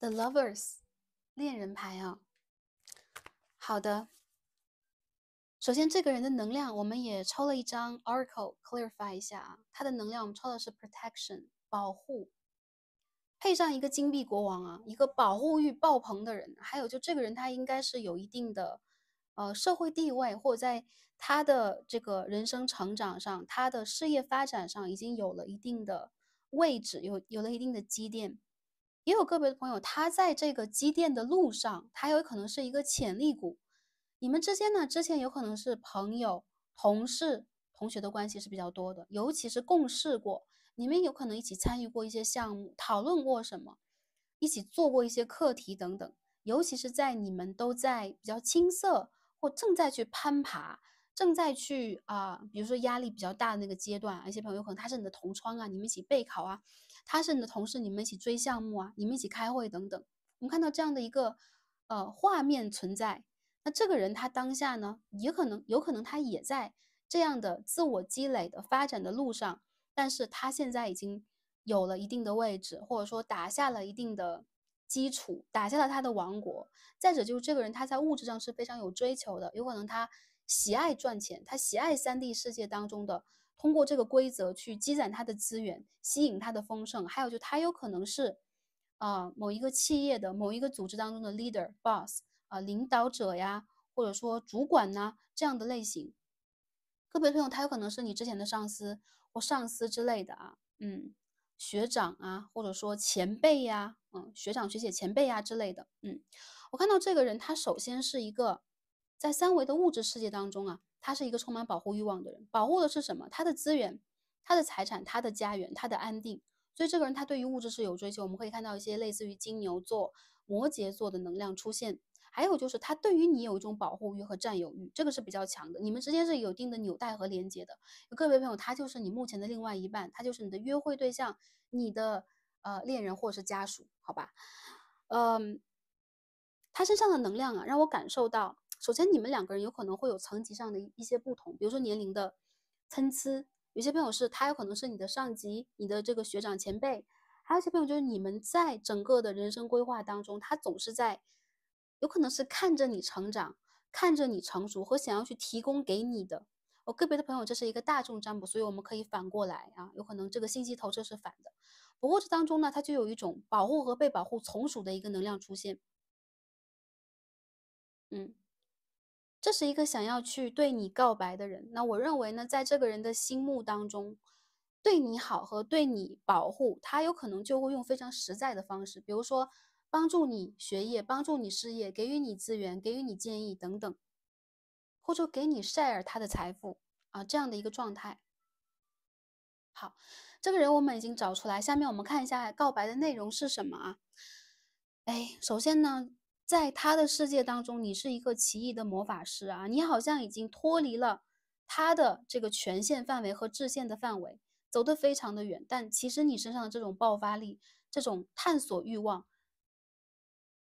The Lovers，恋人牌啊。好的，首先这个人的能量，我们也抽了一张 Oracle clarify 一下啊，他的能量我们抽的是 Protection 保护，配上一个金币国王啊，一个保护欲爆棚的人。还有就这个人，他应该是有一定的呃社会地位，或者在他的这个人生成长上，他的事业发展上已经有了一定的位置，有有了一定的积淀。也有个别的朋友，他在这个积淀的路上，他有可能是一个潜力股。你们之间呢，之前有可能是朋友、同事、同学的关系是比较多的，尤其是共事过，你们有可能一起参与过一些项目，讨论过什么，一起做过一些课题等等。尤其是在你们都在比较青涩或正在去攀爬。正在去啊，比如说压力比较大的那个阶段，一些朋友可能他是你的同窗啊，你们一起备考啊，他是你的同事，你们一起追项目啊，你们一起开会等等。我们看到这样的一个呃画面存在，那这个人他当下呢，也可能有可能他也在这样的自我积累的发展的路上，但是他现在已经有了一定的位置，或者说打下了一定的基础，打下了他的王国。再者就是这个人他在物质上是非常有追求的，有可能他。喜爱赚钱，他喜爱三 D 世界当中的通过这个规则去积攒他的资源，吸引他的丰盛。还有就他有可能是，啊某一个企业的某一个组织当中的 leader、boss 啊领导者呀，或者说主管呐这样的类型。个别朋友他有可能是你之前的上司或上司之类的啊，嗯，学长啊，或者说前辈呀，嗯，学长学姐、前辈呀之类的。嗯，我看到这个人，他首先是一个。在三维的物质世界当中啊，他是一个充满保护欲望的人，保护的是什么？他的资源、他的财产、他的家园、他的安定。所以这个人他对于物质是有追求。我们可以看到一些类似于金牛座、摩羯座的能量出现，还有就是他对于你有一种保护欲和占有欲，这个是比较强的。你们之间是有一定的纽带和连接的。个别朋友，他就是你目前的另外一半，他就是你的约会对象、你的呃恋人或者是家属，好吧？嗯，他身上的能量啊，让我感受到。首先，你们两个人有可能会有层级上的一些不同，比如说年龄的参差。有些朋友是他有可能是你的上级、你的这个学长前辈，还有些朋友就是你们在整个的人生规划当中，他总是在有可能是看着你成长、看着你成熟和想要去提供给你的。我个别的朋友这是一个大众占卜，所以我们可以反过来啊，有可能这个信息投射是反的。不过这当中呢，它就有一种保护和被保护、从属的一个能量出现。嗯。这是一个想要去对你告白的人，那我认为呢，在这个人的心目当中，对你好和对你保护，他有可能就会用非常实在的方式，比如说帮助你学业、帮助你事业、给予你资源、给予你建议等等，或者给你晒 e 他的财富啊这样的一个状态。好，这个人我们已经找出来，下面我们看一下告白的内容是什么啊？哎，首先呢。在他的世界当中，你是一个奇异的魔法师啊！你好像已经脱离了他的这个权限范围和制限的范围，走得非常的远。但其实你身上的这种爆发力、这种探索欲望、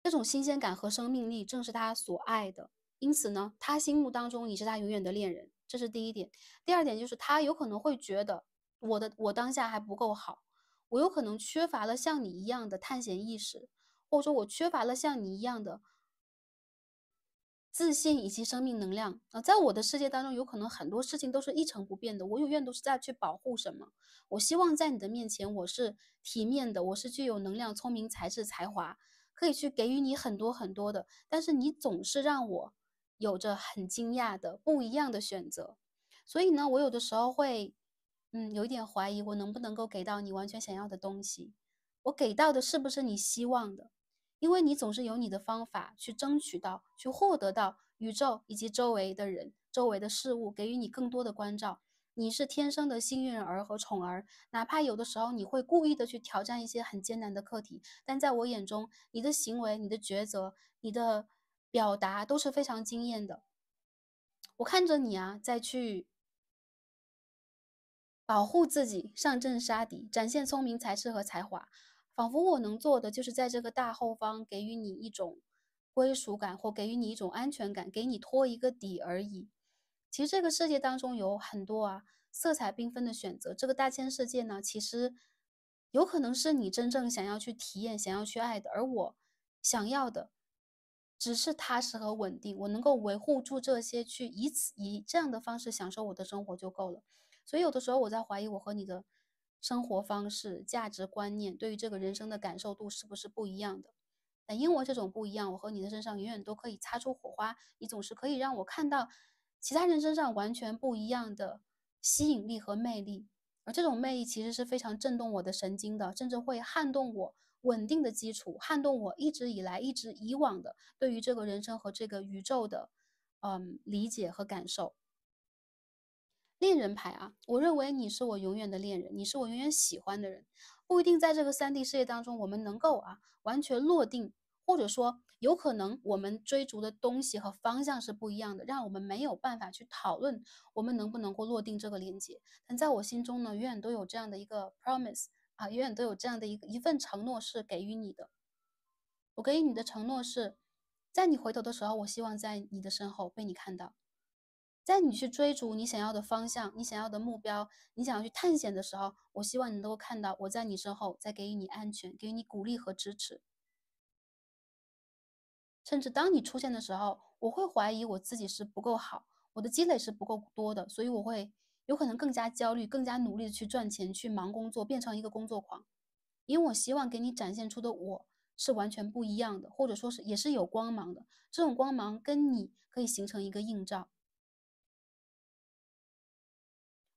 这种新鲜感和生命力，正是他所爱的。因此呢，他心目当中你是他永远的恋人，这是第一点。第二点就是他有可能会觉得我的我当下还不够好，我有可能缺乏了像你一样的探险意识。或者说，我缺乏了像你一样的自信以及生命能量啊！在我的世界当中，有可能很多事情都是一成不变的。我永远都是在去保护什么？我希望在你的面前，我是体面的，我是具有能量、聪明、才智、才华，可以去给予你很多很多的。但是你总是让我有着很惊讶的不一样的选择，所以呢，我有的时候会，嗯，有一点怀疑，我能不能够给到你完全想要的东西？我给到的是不是你希望的？因为你总是有你的方法去争取到、去获得到宇宙以及周围的人、周围的事物给予你更多的关照。你是天生的幸运儿和宠儿，哪怕有的时候你会故意的去挑战一些很艰难的课题，但在我眼中，你的行为、你的抉择、你的表达都是非常惊艳的。我看着你啊，在去保护自己、上阵杀敌、展现聪明才智和才华。仿佛我能做的就是在这个大后方给予你一种归属感，或给予你一种安全感，给你托一个底而已。其实这个世界当中有很多啊，色彩缤纷的选择。这个大千世界呢，其实有可能是你真正想要去体验、想要去爱的。而我想要的只是踏实和稳定，我能够维护住这些，去以此以这样的方式享受我的生活就够了。所以有的时候我在怀疑我和你的。生活方式、价值观念，对于这个人生的感受度是不是不一样的？那因为这种不一样，我和你的身上永远都可以擦出火花。你总是可以让我看到其他人身上完全不一样的吸引力和魅力，而这种魅力其实是非常震动我的神经的，甚至会撼动我稳定的基础，撼动我一直以来、一直以往的对于这个人生和这个宇宙的，嗯，理解和感受。恋人牌啊，我认为你是我永远的恋人，你是我永远喜欢的人。不一定在这个三 D 世界当中，我们能够啊完全落定，或者说有可能我们追逐的东西和方向是不一样的，让我们没有办法去讨论我们能不能够落定这个连接。但在我心中呢，永远都有这样的一个 promise 啊，永远都有这样的一个一份承诺是给予你的。我给予你的承诺是，在你回头的时候，我希望在你的身后被你看到。在你去追逐你想要的方向、你想要的目标、你想要去探险的时候，我希望你能够看到我在你身后在给予你安全、给予你鼓励和支持。甚至当你出现的时候，我会怀疑我自己是不够好，我的积累是不够多的，所以我会有可能更加焦虑、更加努力的去赚钱、去忙工作，变成一个工作狂。因为我希望给你展现出的我是完全不一样的，或者说是也是有光芒的。这种光芒跟你可以形成一个映照。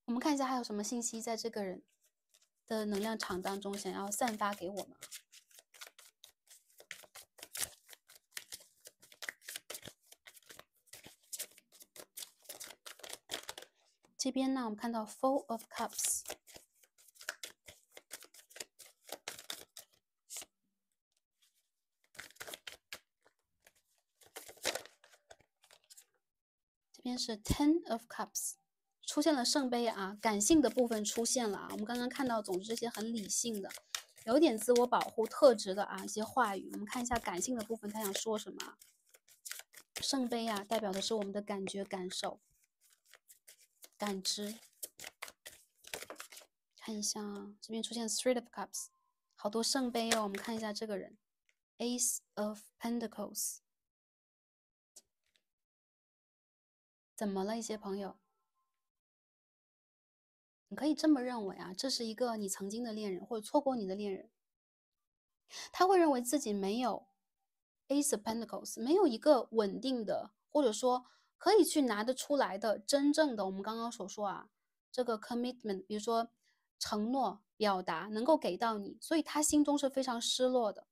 我们看一下还有什么信息在这个人的能量场当中，想要散发给我们？这边呢，我们看到 Full of Cups，这边是 Ten of Cups。出现了圣杯啊，感性的部分出现了啊。我们刚刚看到，总之这些很理性的，有点自我保护特质的啊一些话语。我们看一下感性的部分，他想说什么？圣杯啊，代表的是我们的感觉、感受、感知。看一下，这边出现 three of cups，好多圣杯哦。我们看一下这个人，ace of pentacles，怎么了？一些朋友。你可以这么认为啊，这是一个你曾经的恋人或者错过你的恋人。他会认为自己没有 a spendacles，没有一个稳定的，或者说可以去拿得出来的真正的我们刚刚所说啊，这个 commitment，比如说承诺表达能够给到你，所以他心中是非常失落的。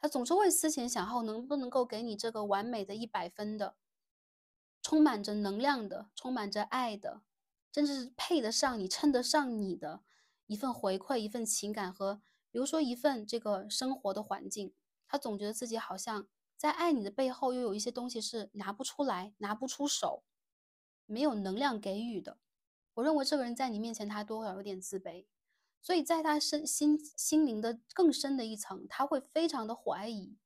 他总是会思前想后，能不能够给你这个完美的一百分的，充满着能量的，充满着爱的。甚至是配得上你、称得上你的一份回馈、一份情感和，比如说一份这个生活的环境，他总觉得自己好像在爱你的背后又有一些东西是拿不出来、拿不出手，没有能量给予的。我认为这个人在你面前他多少有点自卑，所以在他身心心灵的更深的一层，他会非常的怀疑，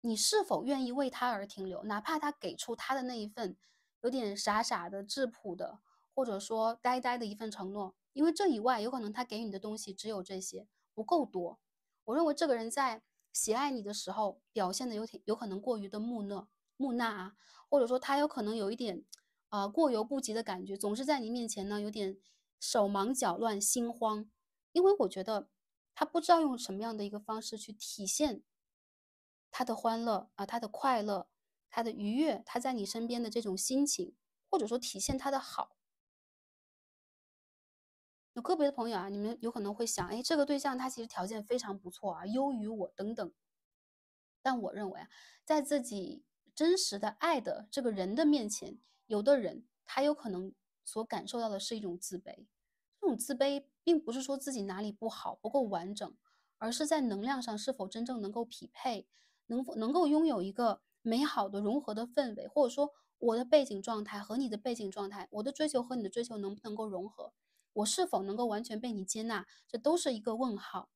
你是否愿意为他而停留，哪怕他给出他的那一份有点傻傻的质朴的。或者说呆呆的一份承诺，因为这以外，有可能他给你的东西只有这些，不够多。我认为这个人在喜爱你的时候，表现的有点有可能过于的木讷、木讷啊，或者说他有可能有一点，啊过犹不及的感觉，总是在你面前呢有点手忙脚乱、心慌，因为我觉得他不知道用什么样的一个方式去体现他的欢乐啊、他的快乐、他的愉悦，他在你身边的这种心情，或者说体现他的好。有个别的朋友啊，你们有可能会想，哎，这个对象他其实条件非常不错啊，优于我等等。但我认为，啊，在自己真实的爱的这个人的面前，有的人他有可能所感受到的是一种自卑。这种自卑并不是说自己哪里不好、不够完整，而是在能量上是否真正能够匹配，能否能够拥有一个美好的融合的氛围，或者说我的背景状态和你的背景状态，我的追求和你的追求能不能够融合？我是否能够完全被你接纳，这都是一个问号。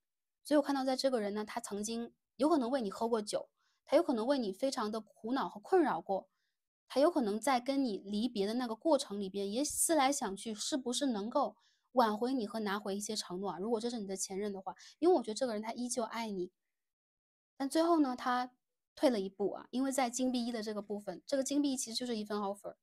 所以我看到，在这个人呢，他曾经有可能为你喝过酒，他有可能为你非常的苦恼和困扰过，他有可能在跟你离别的那个过程里边也思来想去，是不是能够挽回你和拿回一些承诺啊？如果这是你的前任的话，因为我觉得这个人他依旧爱你，但最后呢，他退了一步啊，因为在金币一的这个部分，这个金币其实就是一份 offer，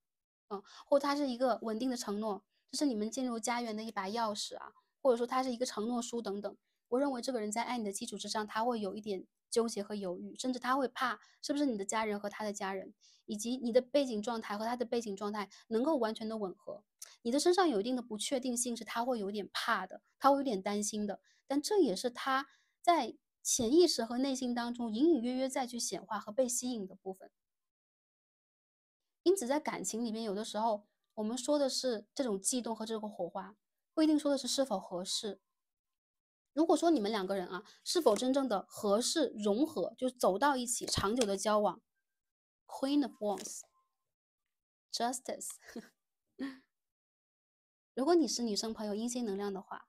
嗯，或他是一个稳定的承诺。这是你们进入家园的一把钥匙啊，或者说它是一个承诺书等等。我认为这个人在爱你的基础之上，他会有一点纠结和犹豫，甚至他会怕是不是你的家人和他的家人，以及你的背景状态和他的背景状态能够完全的吻合。你的身上有一定的不确定性，是他会有点怕的，他会有点担心的。但这也是他在潜意识和内心当中隐隐约约再去显化和被吸引的部分。因此，在感情里面，有的时候。我们说的是这种悸动和这个火花，不一定说的是是否合适。如果说你们两个人啊，是否真正的合适融合，就走到一起，长久的交往？Queen of Wands，Justice。如果你是女生朋友阴性能量的话，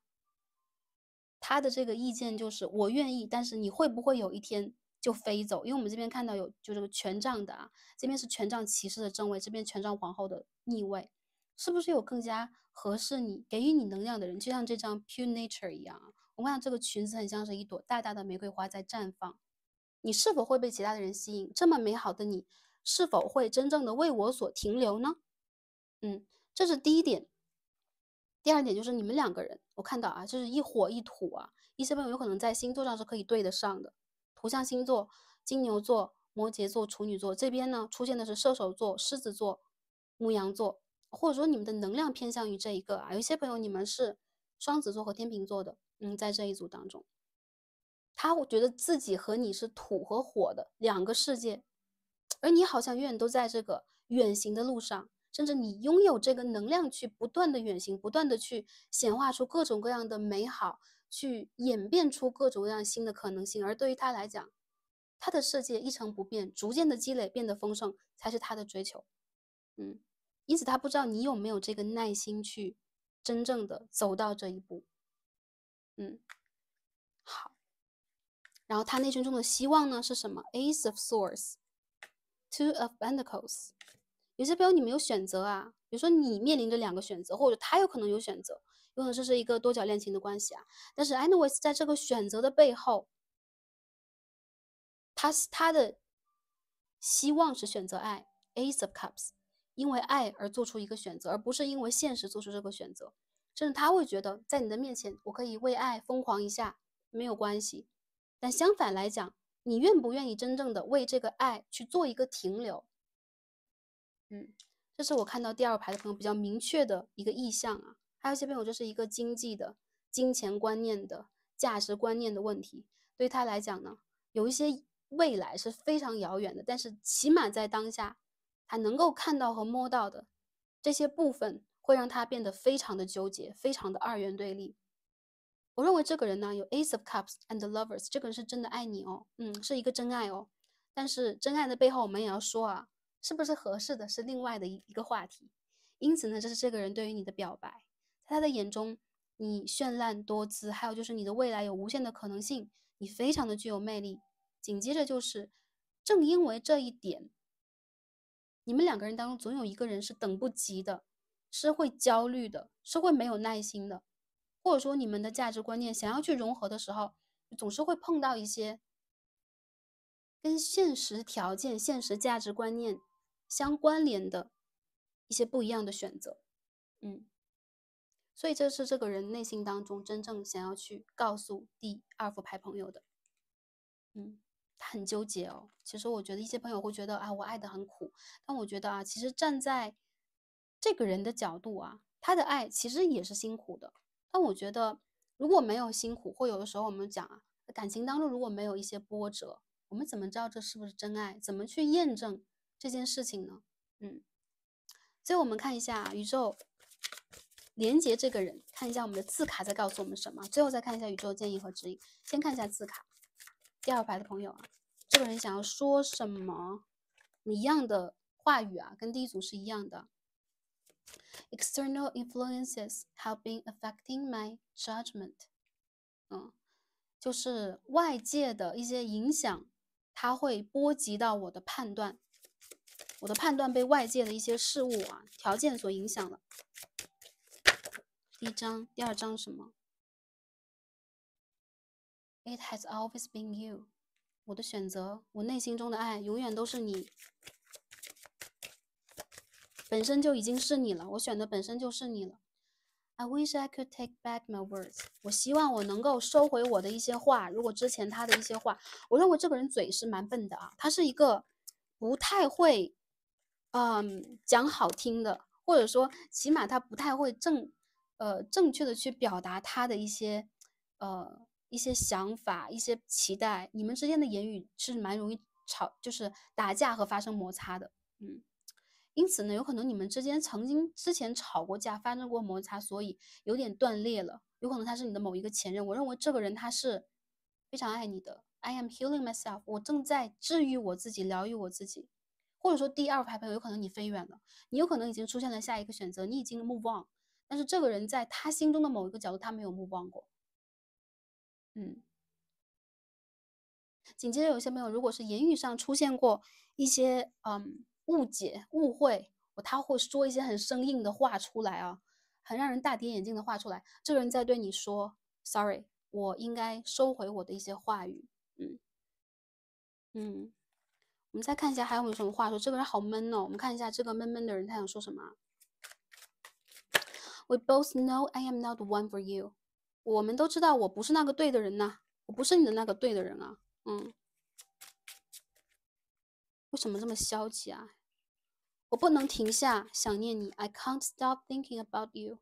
他的这个意见就是我愿意，但是你会不会有一天就飞走？因为我们这边看到有就这个权杖的啊，这边是权杖骑士的正位，这边权杖皇后的逆位。是不是有更加合适你、给予你能量的人？就像这张 Pure Nature 一样啊。我看到这个裙子很像是一朵大大的玫瑰花在绽放。你是否会被其他的人吸引？这么美好的你，是否会真正的为我所停留呢？嗯，这是第一点。第二点就是你们两个人，我看到啊，就是一火一土啊，一些朋友有可能在星座上是可以对得上的。图像星座：金牛座、摩羯座、处女座。这边呢，出现的是射手座、狮子座、牧羊座。或者说你们的能量偏向于这一个啊，有些朋友你们是双子座和天秤座的，嗯，在这一组当中，他会觉得自己和你是土和火的两个世界，而你好像永远都在这个远行的路上，甚至你拥有这个能量去不断的远行，不断的去显化出各种各样的美好，去演变出各种各样新的可能性。而对于他来讲，他的世界一成不变，逐渐的积累变得丰盛，才是他的追求，嗯。因此，他不知道你有没有这个耐心去真正的走到这一步。嗯，好。然后他内心中的希望呢是什么？Ace of Swords, Two of Pentacles。有些朋友你没有选择啊，比如说你面临着两个选择，或者他有可能有选择，可能这是一个多角恋情的关系啊。但是，anyways，在这个选择的背后，他他的希望是选择爱，Ace of Cups。因为爱而做出一个选择，而不是因为现实做出这个选择，甚至他会觉得在你的面前，我可以为爱疯狂一下，没有关系。但相反来讲，你愿不愿意真正的为这个爱去做一个停留？嗯，这是我看到第二排的朋友比较明确的一个意向啊。还有一些朋友就是一个经济的、金钱观念的价值观念的问题，对他来讲呢，有一些未来是非常遥远的，但是起码在当下。他能够看到和摸到的这些部分，会让他变得非常的纠结，非常的二元对立。我认为这个人呢，有 Ace of Cups and Lovers，这个人是真的爱你哦，嗯，是一个真爱哦。但是真爱的背后，我们也要说啊，是不是合适的是另外的一一个话题。因此呢，这是这个人对于你的表白，在他的眼中，你绚烂多姿，还有就是你的未来有无限的可能性，你非常的具有魅力。紧接着就是，正因为这一点。你们两个人当中总有一个人是等不及的，是会焦虑的，是会没有耐心的，或者说你们的价值观念想要去融合的时候，总是会碰到一些跟现实条件、现实价值观念相关联的一些不一样的选择，嗯，所以这是这个人内心当中真正想要去告诉第二副牌朋友的，嗯。他很纠结哦。其实我觉得一些朋友会觉得啊，我爱的很苦。但我觉得啊，其实站在这个人的角度啊，他的爱其实也是辛苦的。但我觉得如果没有辛苦，或有的时候我们讲啊，感情当中如果没有一些波折，我们怎么知道这是不是真爱？怎么去验证这件事情呢？嗯。所以我们看一下宇宙连接这个人，看一下我们的字卡，在告诉我们什么。最后再看一下宇宙建议和指引。先看一下字卡。第二排的朋友啊，这个人想要说什么一样的话语啊，跟第一组是一样的。External influences have been affecting my judgment。嗯，就是外界的一些影响，它会波及到我的判断，我的判断被外界的一些事物啊、条件所影响了。第一章，第二章什么？It has always been you，我的选择，我内心中的爱永远都是你，本身就已经是你了。我选的本身就是你了。I wish I could take back my words，我希望我能够收回我的一些话。如果之前他的一些话，我认为这个人嘴是蛮笨的啊，他是一个不太会，嗯，讲好听的，或者说起码他不太会正，呃，正确的去表达他的一些，呃。一些想法、一些期待，你们之间的言语是蛮容易吵，就是打架和发生摩擦的。嗯，因此呢，有可能你们之间曾经之前吵过架、发生过摩擦，所以有点断裂了。有可能他是你的某一个前任。我认为这个人他是非常爱你的。I am healing myself，我正在治愈我自己、疗愈我自己。或者说第二排牌，有可能你飞远了，你有可能已经出现了下一个选择，你已经 move on，但是这个人在他心中的某一个角度，他没有 move on 过。嗯，紧接着有些朋友，如果是言语上出现过一些嗯误解、误会，他会说一些很生硬的话出来啊，很让人大跌眼镜的话出来。这个人在对你说 “sorry”，我应该收回我的一些话语。嗯嗯，我们再看一下还有什么话说。这个人好闷哦，我们看一下这个闷闷的人他想说什么。We both know I am not one for you. 我们都知道我不是那个对的人呐，我不是你的那个对的人啊，嗯，为什么这么消极啊？我不能停下想念你，I can't stop thinking about you。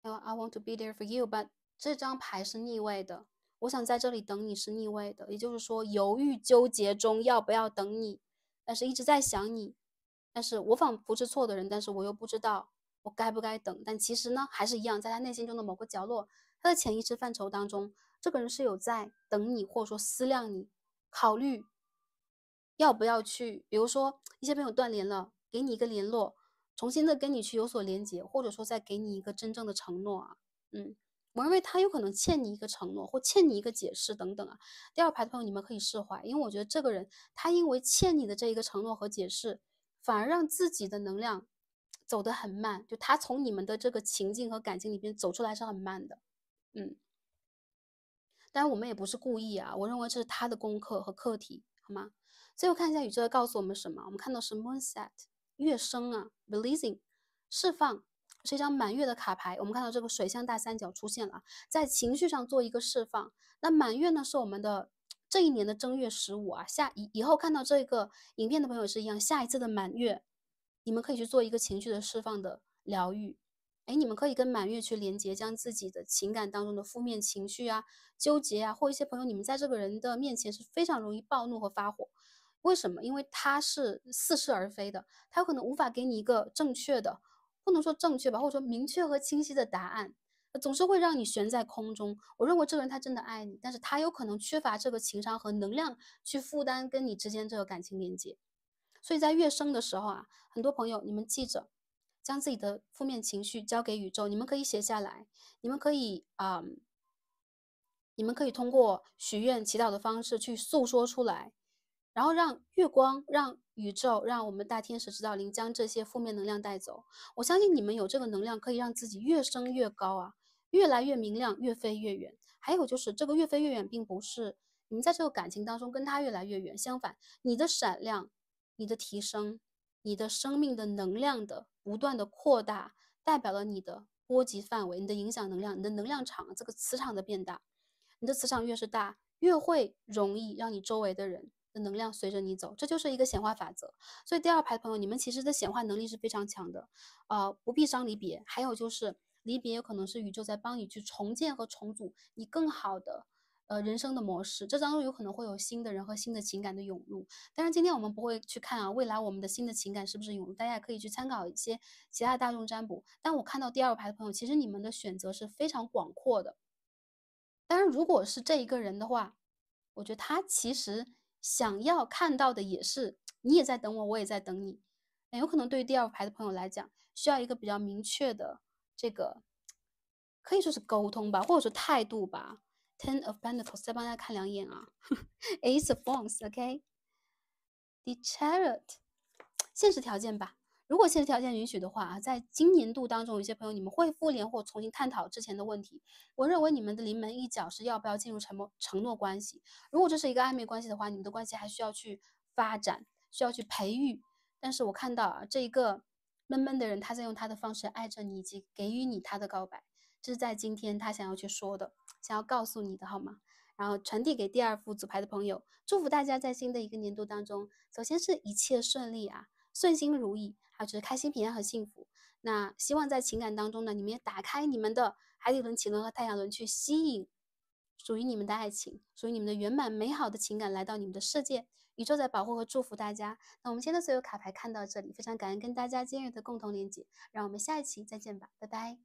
I want to be there for you，but 这张牌是逆位的，我想在这里等你是逆位的，也就是说犹豫纠结中要不要等你，但是一直在想你，但是我仿佛是错的人，但是我又不知道。该不该等？但其实呢，还是一样，在他内心中的某个角落，他的潜意识范畴当中，这个人是有在等你，或者说思量你，考虑要不要去。比如说，一些朋友断联了，给你一个联络，重新的跟你去有所连接，或者说再给你一个真正的承诺啊。嗯，我认为他有可能欠你一个承诺，或欠你一个解释等等啊。第二排的朋友，你们可以释怀，因为我觉得这个人他因为欠你的这一个承诺和解释，反而让自己的能量。走得很慢，就他从你们的这个情境和感情里边走出来是很慢的，嗯。但然我们也不是故意啊，我认为这是他的功课和课题，好吗？最后看一下宇宙在告诉我们什么，我们看到是 Moonset 月升啊，Releasing 释放，是一张满月的卡牌。我们看到这个水象大三角出现了，在情绪上做一个释放。那满月呢，是我们的这一年的正月十五啊。下以后看到这个影片的朋友也是一样，下一次的满月。你们可以去做一个情绪的释放的疗愈，哎，你们可以跟满月去连接，将自己的情感当中的负面情绪啊、纠结啊，或一些朋友，你们在这个人的面前是非常容易暴怒和发火，为什么？因为他是似是而非的，他有可能无法给你一个正确的，不能说正确吧，或者说明确和清晰的答案，总是会让你悬在空中。我认为这个人他真的爱你，但是他有可能缺乏这个情商和能量去负担跟你之间这个感情连接。所以在月升的时候啊，很多朋友，你们记着，将自己的负面情绪交给宇宙。你们可以写下来，你们可以啊，你们可以通过许愿、祈祷的方式去诉说出来，然后让月光、让宇宙、让我们大天使指导灵将这些负面能量带走。我相信你们有这个能量，可以让自己越升越高啊，越来越明亮，越飞越远。还有就是，这个越飞越远，并不是你们在这个感情当中跟他越来越远，相反，你的闪亮。你的提升，你的生命的能量的不断的扩大，代表了你的波及范围，你的影响能量，你的能量场这个磁场的变大，你的磁场越是大，越会容易让你周围的人的能量随着你走，这就是一个显化法则。所以第二排朋友，你们其实的显化能力是非常强的，啊，不必伤离别。还有就是离别，有可能是宇宙在帮你去重建和重组，你更好的。呃，人生的模式，这当中有可能会有新的人和新的情感的涌入，但是今天我们不会去看啊，未来我们的新的情感是不是涌入，大家也可以去参考一些其他大众占卜。但我看到第二排的朋友，其实你们的选择是非常广阔的。当然，如果是这一个人的话，我觉得他其实想要看到的也是你也在等我，我也在等你。有可能对于第二排的朋友来讲，需要一个比较明确的这个，可以说是沟通吧，或者说态度吧。Ten of Pentacles，再帮大家看两眼啊。It's a bonus, OK? The chariot，现实条件吧。如果现实条件允许的话啊，在今年度当中，有些朋友你们会复联或重新探讨之前的问题。我认为你们的临门一脚是要不要进入承诺承诺关系。如果这是一个暧昧关系的话，你们的关系还需要去发展，需要去培育。但是我看到啊，这一个闷闷的人他在用他的方式爱着你以及给予你他的告白。是在今天他想要去说的，想要告诉你的好吗？然后传递给第二副组牌的朋友，祝福大家在新的一个年度当中，首先是一切顺利啊，顺心如意，还有就是开心、平安和幸福。那希望在情感当中呢，你们也打开你们的海底轮、脐轮和太阳轮，去吸引属于你们的爱情，属于你们的圆满美好的情感来到你们的世界。宇宙在保护和祝福大家。那我们今天的所有卡牌看到这里，非常感恩跟大家今日的共同连接，让我们下一期再见吧，拜拜。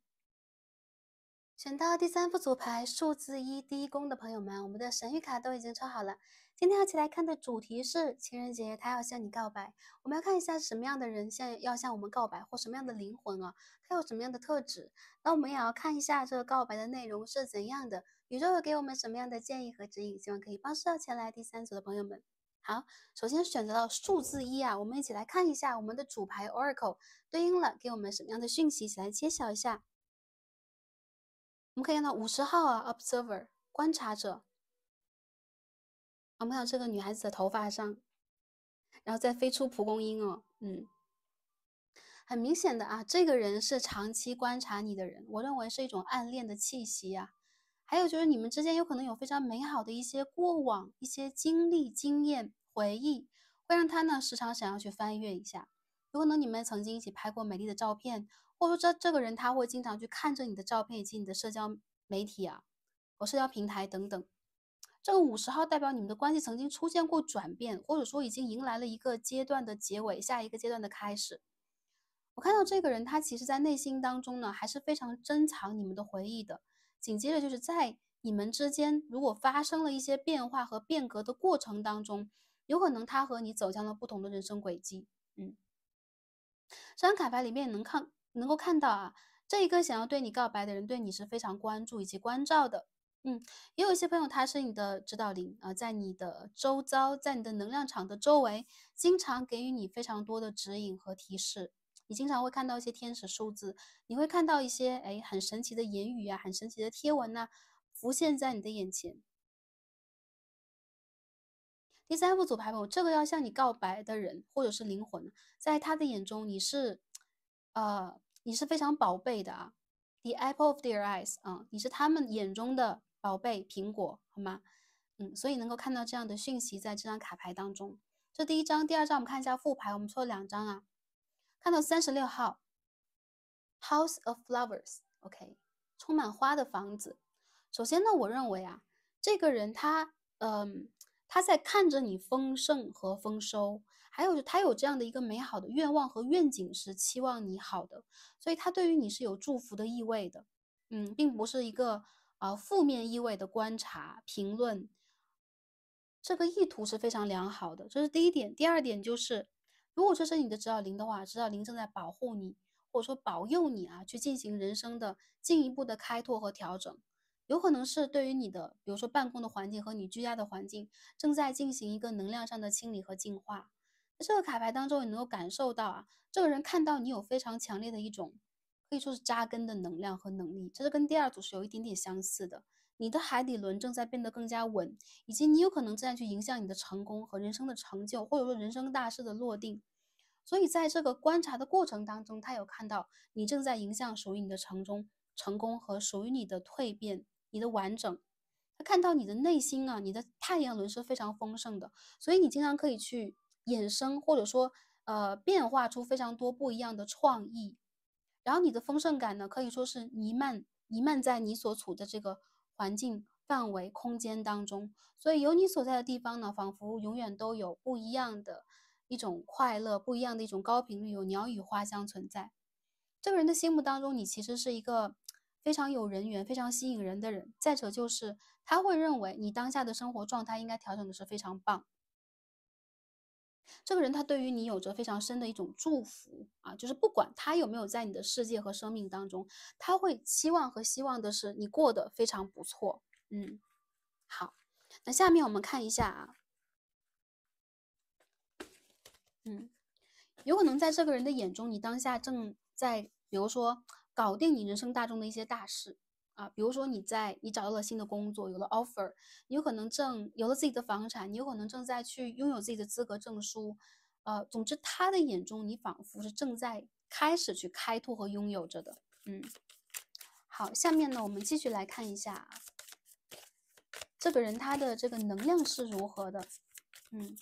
选到第三副组牌数字一第一宫的朋友们，我们的神谕卡都已经抽好了。今天一起来看的主题是情人节，他要向你告白。我们要看一下什么样的人，向要向我们告白，或什么样的灵魂啊，他有什么样的特质？那我们也要看一下这个告白的内容是怎样的，宇宙会给我们什么样的建议和指引？希望可以帮到前来第三组的朋友们。好，首先选择到数字一啊，我们一起来看一下我们的主牌 Oracle 对应了给我们什么样的讯息，一起来揭晓一下。我们可以看到五十号啊，observer 观察者，我们看到这个女孩子的头发上，然后再飞出蒲公英哦，嗯，很明显的啊，这个人是长期观察你的人，我认为是一种暗恋的气息呀。还有就是你们之间有可能有非常美好的一些过往、一些经历、经验、回忆，会让他呢时常想要去翻阅一下。有可能你们曾经一起拍过美丽的照片。或者说，这这个人他会经常去看着你的照片以及你的社交媒体啊和社交平台等等。这个五十号代表你们的关系曾经出现过转变，或者说已经迎来了一个阶段的结尾，下一个阶段的开始。我看到这个人，他其实在内心当中呢，还是非常珍藏你们的回忆的。紧接着就是在你们之间，如果发生了一些变化和变革的过程当中，有可能他和你走向了不同的人生轨迹。嗯，这张卡牌里面能看。能够看到啊，这一个想要对你告白的人，对你是非常关注以及关照的。嗯，也有一些朋友，他是你的指导灵啊，在你的周遭，在你的能量场的周围，经常给予你非常多的指引和提示。你经常会看到一些天使数字，你会看到一些哎，很神奇的言语啊，很神奇的贴文呐，浮现在你的眼前。第三副组牌友，这个要向你告白的人或者是灵魂，在他的眼中，你是。呃，你是非常宝贝的啊，the apple of their eyes，嗯，你是他们眼中的宝贝苹果，好吗？嗯，所以能够看到这样的讯息在这张卡牌当中。这第一张、第二张，我们看一下副牌，我们抽了两张啊，看到三十六号，house of flowers，OK，充满花的房子。首先呢，我认为啊，这个人他，嗯，他在看着你丰盛和丰收。还有，他有这样的一个美好的愿望和愿景，是期望你好的，所以他对于你是有祝福的意味的，嗯，并不是一个啊负面意味的观察评论。这个意图是非常良好的，这是第一点。第二点就是，如果这是你的指导灵的话，指导灵正在保护你，或者说保佑你啊，去进行人生的进一步的开拓和调整。有可能是对于你的，比如说办公的环境和你居家的环境，正在进行一个能量上的清理和净化。这个卡牌当中，你能够感受到啊，这个人看到你有非常强烈的一种，可以说是扎根的能量和能力，这是跟第二组是有一点点相似的。你的海底轮正在变得更加稳，以及你有可能这样去影响你的成功和人生的成就，或者说人生大事的落定。所以在这个观察的过程当中，他有看到你正在影响属于你的成中成功和属于你的蜕变、你的完整。他看到你的内心啊，你的太阳轮是非常丰盛的，所以你经常可以去。衍生或者说，呃，变化出非常多不一样的创意，然后你的丰盛感呢，可以说是弥漫弥漫在你所处的这个环境范围空间当中。所以有你所在的地方呢，仿佛永远都有不一样的一种快乐，不一样的一种高频率，有鸟语花香存在。这个人的心目当中，你其实是一个非常有人缘、非常吸引人的人。再者就是他会认为你当下的生活状态应该调整的是非常棒。这个人他对于你有着非常深的一种祝福啊，就是不管他有没有在你的世界和生命当中，他会期望和希望的是你过得非常不错。嗯，好，那下面我们看一下啊，嗯，有可能在这个人的眼中，你当下正在，比如说搞定你人生大中的一些大事。啊，比如说你在你找到了新的工作，有了 offer，你有可能正有了自己的房产，你有可能正在去拥有自己的资格证书，呃，总之他的眼中你仿佛是正在开始去开拓和拥有着的，嗯，好，下面呢我们继续来看一下，这个人他的这个能量是如何的，嗯，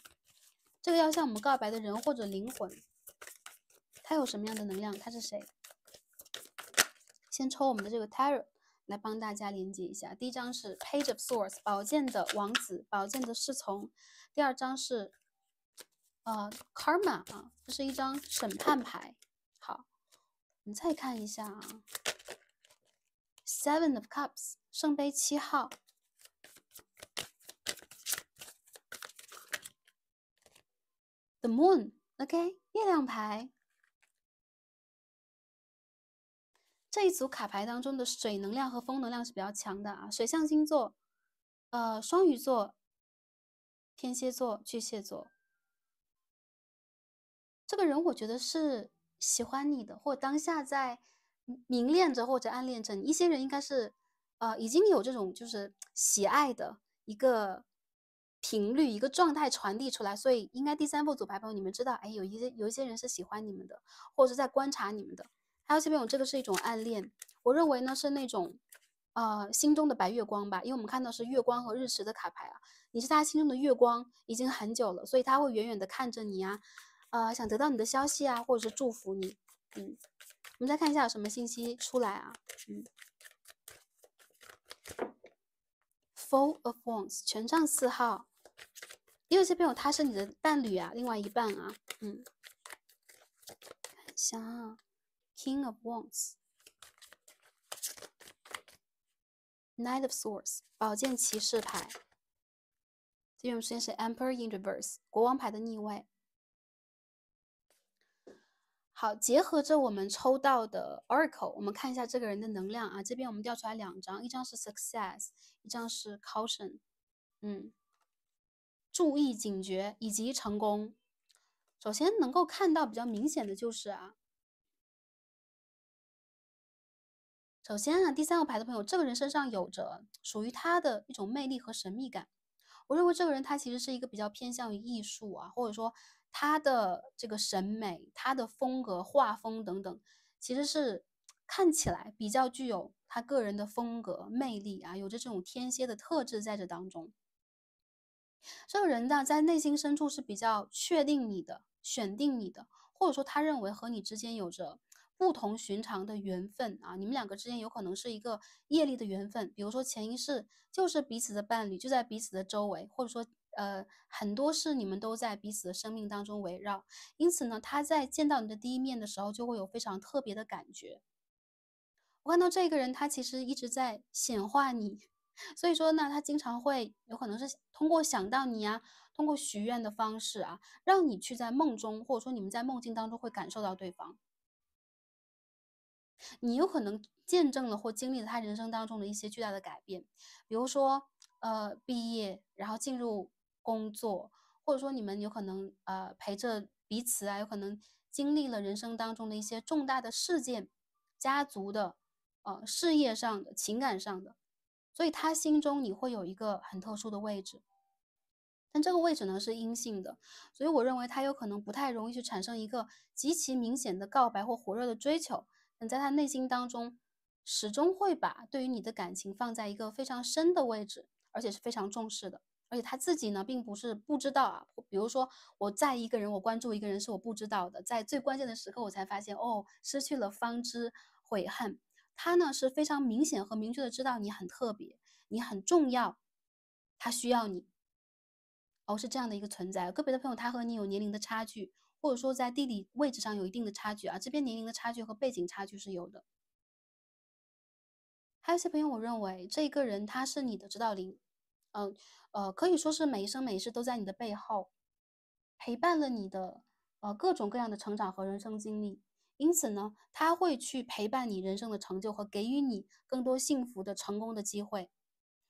这个要向我们告白的人或者灵魂，他有什么样的能量？他是谁？先抽我们的这个 t a r o t 来帮大家连接一下，第一张是 Page of Swords，宝剑的王子，宝剑的侍从。第二张是，呃，Karma 啊，这是一张审判牌。好，你再看一下，啊 Seven of Cups，圣杯七号。The Moon，OK，月亮牌。这一组卡牌当中的水能量和风能量是比较强的啊，水象星座，呃，双鱼座、天蝎座、巨蟹座。这个人我觉得是喜欢你的，或当下在迷恋着或者暗恋着一些人，应该是，呃，已经有这种就是喜爱的一个频率、一个状态传递出来，所以应该第三步组牌朋友你们知道，哎，有一些有一些人是喜欢你们的，或者在观察你们的。还有这边有这个是一种暗恋，我认为呢是那种，呃，心中的白月光吧，因为我们看到是月光和日食的卡牌啊，你是他心中的月光已经很久了，所以他会远远的看着你啊，呃，想得到你的消息啊，或者是祝福你，嗯，我们再看一下有什么信息出来啊，嗯，Full of Wands，权杖四号，因为这边有他是你的伴侣啊，另外一半啊，嗯，看下。King of Wands，Knight of Swords，宝剑骑士牌。这边我们首先是 Emperor in Reverse，国王牌的逆位。好，结合着我们抽到的 Oracle，我们看一下这个人的能量啊。这边我们调出来两张，一张是 Success，一张是 Caution，嗯，注意警觉以及成功。首先能够看到比较明显的就是啊。首先啊，第三个牌的朋友，这个人身上有着属于他的一种魅力和神秘感。我认为这个人他其实是一个比较偏向于艺术啊，或者说他的这个审美、他的风格、画风等等，其实是看起来比较具有他个人的风格魅力啊，有着这种天蝎的特质在这当中。这个人呢，在内心深处是比较确定你的、选定你的，或者说他认为和你之间有着。不同寻常的缘分啊！你们两个之间有可能是一个业力的缘分，比如说前一世就是彼此的伴侣，就在彼此的周围，或者说呃，很多事你们都在彼此的生命当中围绕。因此呢，他在见到你的第一面的时候，就会有非常特别的感觉。我看到这个人，他其实一直在显化你，所以说呢，他经常会有可能是通过想到你啊，通过许愿的方式啊，让你去在梦中，或者说你们在梦境当中会感受到对方。你有可能见证了或经历了他人生当中的一些巨大的改变，比如说，呃，毕业，然后进入工作，或者说你们有可能呃陪着彼此啊，有可能经历了人生当中的一些重大的事件，家族的，呃，事业上的情感上的，所以他心中你会有一个很特殊的位置，但这个位置呢是阴性的，所以我认为他有可能不太容易去产生一个极其明显的告白或火热的追求。你在他内心当中，始终会把对于你的感情放在一个非常深的位置，而且是非常重视的。而且他自己呢，并不是不知道啊。比如说，我在一个人，我关注一个人，是我不知道的，在最关键的时刻，我才发现，哦，失去了方知悔恨。他呢，是非常明显和明确的知道你很特别，你很重要，他需要你。哦，是这样的一个存在。个别的朋友，他和你有年龄的差距。或者说在地理位置上有一定的差距啊，这边年龄的差距和背景差距是有的。还有些朋友，我认为这个人他是你的指导灵，嗯呃可以说是每一生每一世都在你的背后陪伴了你的呃各种各样的成长和人生经历，因此呢他会去陪伴你人生的成就和给予你更多幸福的成功的机会，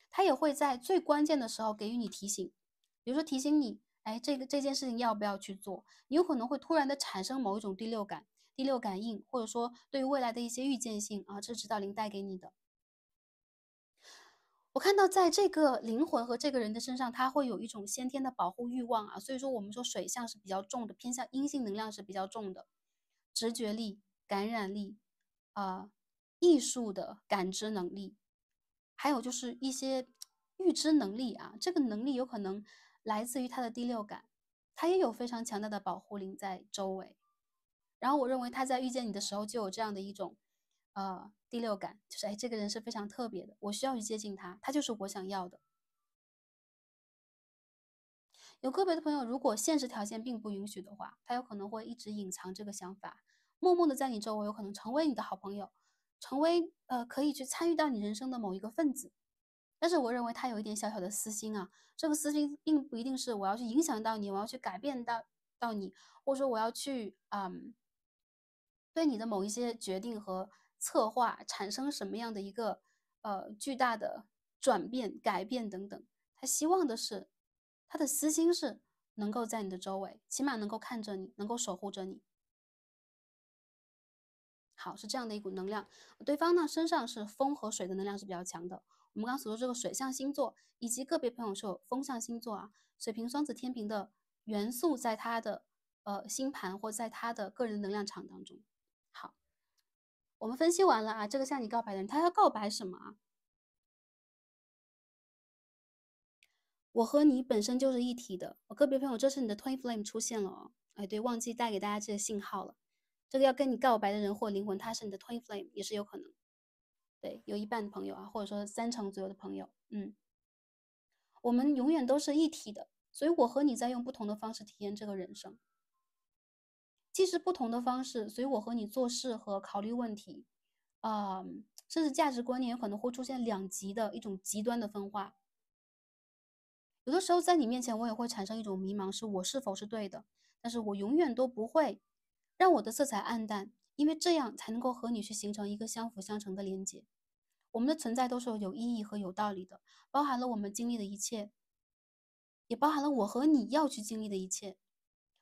他也会在最关键的时候给予你提醒，比如说提醒你。哎，这个这件事情要不要去做？你有可能会突然的产生某一种第六感、第六感应，或者说对于未来的一些预见性啊，这是指导灵带给你的。我看到在这个灵魂和这个人的身上，他会有一种先天的保护欲望啊，所以说我们说水象是比较重的，偏向阴性能量是比较重的，直觉力、感染力啊、艺术的感知能力，还有就是一些预知能力啊，这个能力有可能。来自于他的第六感，他也有非常强大的保护灵在周围。然后我认为他在遇见你的时候就有这样的一种，呃，第六感，就是哎，这个人是非常特别的，我需要去接近他，他就是我想要的。有个别的朋友，如果现实条件并不允许的话，他有可能会一直隐藏这个想法，默默的在你周围，有可能成为你的好朋友，成为呃，可以去参与到你人生的某一个分子。但是我认为他有一点小小的私心啊，这个私心并不一定是我要去影响到你，我要去改变到到你，或者说我要去啊，对你的某一些决定和策划产生什么样的一个呃巨大的转变、改变等等。他希望的是，他的私心是能够在你的周围，起码能够看着你，能够守护着你。好，是这样的一股能量。对方呢，身上是风和水的能量是比较强的。我们刚刚所说这个水象星座，以及个别朋友说风象星座啊，水瓶、双子、天平的元素在它的呃星盘或在它的个人能量场当中。好，我们分析完了啊，这个向你告白的人，他要告白什么啊？我和你本身就是一体的，我个别朋友，这是你的 twin flame 出现了哦，哎，对，忘记带给大家这个信号了，这个要跟你告白的人或灵魂，他是你的 twin flame，也是有可能。对，有一半的朋友啊，或者说三成左右的朋友，嗯，我们永远都是一体的，所以我和你在用不同的方式体验这个人生，既是不同的方式，所以我和你做事和考虑问题，啊，甚至价值观念有可能会出现两极的一种极端的分化，有的时候在你面前我也会产生一种迷茫，是我是否是对的？但是我永远都不会让我的色彩暗淡。因为这样才能够和你去形成一个相辅相成的连接。我们的存在都是有意义和有道理的，包含了我们经历的一切，也包含了我和你要去经历的一切。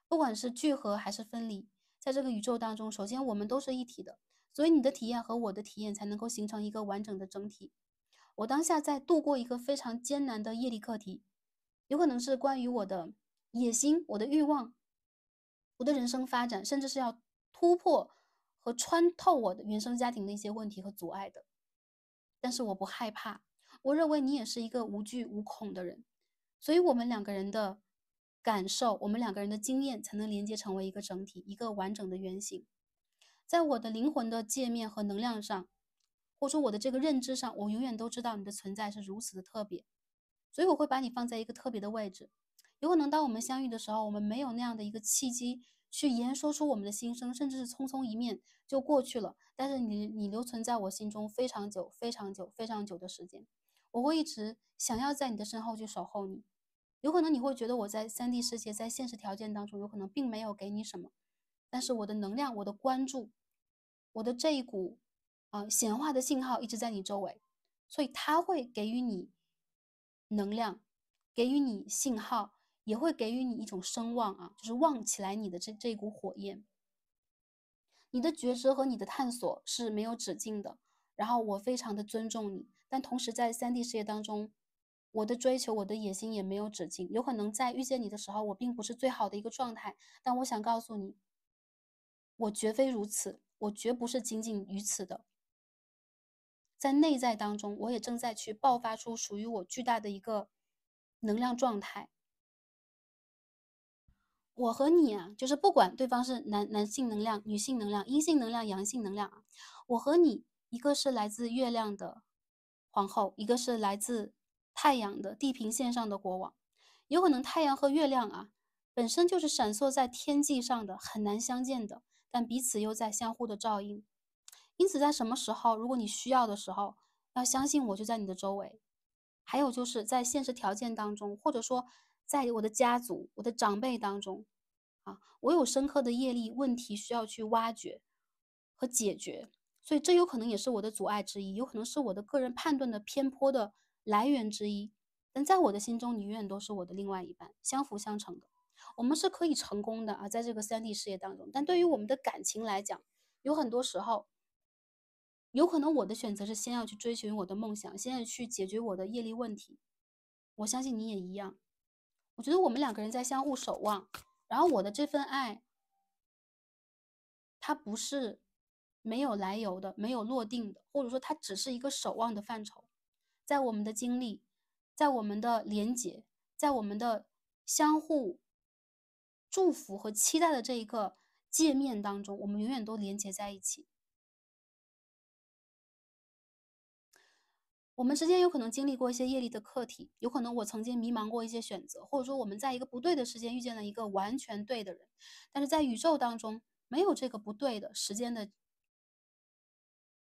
不管是聚合还是分离，在这个宇宙当中，首先我们都是一体的，所以你的体验和我的体验才能够形成一个完整的整体。我当下在度过一个非常艰难的业力课题，有可能是关于我的野心、我的欲望、我的人生发展，甚至是要突破。和穿透我的原生家庭的一些问题和阻碍的，但是我不害怕，我认为你也是一个无惧无恐的人，所以我们两个人的感受，我们两个人的经验才能连接成为一个整体，一个完整的原型。在我的灵魂的界面和能量上，或者说我的这个认知上，我永远都知道你的存在是如此的特别，所以我会把你放在一个特别的位置。有可能当我们相遇的时候，我们没有那样的一个契机。去言说出我们的心声，甚至是匆匆一面就过去了，但是你你留存在我心中非常久、非常久、非常久的时间，我会一直想要在你的身后去守候你。有可能你会觉得我在三 D 世界，在现实条件当中，有可能并没有给你什么，但是我的能量、我的关注、我的这一股啊显化的信号一直在你周围，所以它会给予你能量，给予你信号。也会给予你一种声望啊，就是旺起来你的这这股火焰，你的觉知和你的探索是没有止境的。然后我非常的尊重你，但同时在三 D 世界当中，我的追求、我的野心也没有止境。有可能在遇见你的时候，我并不是最好的一个状态，但我想告诉你，我绝非如此，我绝不是仅仅于此的。在内在当中，我也正在去爆发出属于我巨大的一个能量状态。我和你啊，就是不管对方是男男性能量、女性能量、阴性能量、阳性能量啊，我和你一个是来自月亮的皇后，一个是来自太阳的地平线上的国王。有可能太阳和月亮啊，本身就是闪烁在天际上的，很难相见的，但彼此又在相互的照应。因此，在什么时候，如果你需要的时候，要相信我就在你的周围。还有就是在现实条件当中，或者说。在我的家族、我的长辈当中，啊，我有深刻的业力问题需要去挖掘和解决，所以这有可能也是我的阻碍之一，有可能是我的个人判断的偏颇的来源之一。但在我的心中，你永远都是我的另外一半，相辅相成的。我们是可以成功的啊，在这个三 D 事业当中。但对于我们的感情来讲，有很多时候，有可能我的选择是先要去追寻我的梦想，先要去解决我的业力问题。我相信你也一样。我觉得我们两个人在相互守望，然后我的这份爱，它不是没有来由的、没有落定的，或者说它只是一个守望的范畴，在我们的经历、在我们的连接、在我们的相互祝福和期待的这一个界面当中，我们永远都连接在一起。我们之间有可能经历过一些业力的课题，有可能我曾经迷茫过一些选择，或者说我们在一个不对的时间遇见了一个完全对的人，但是在宇宙当中没有这个不对的时间的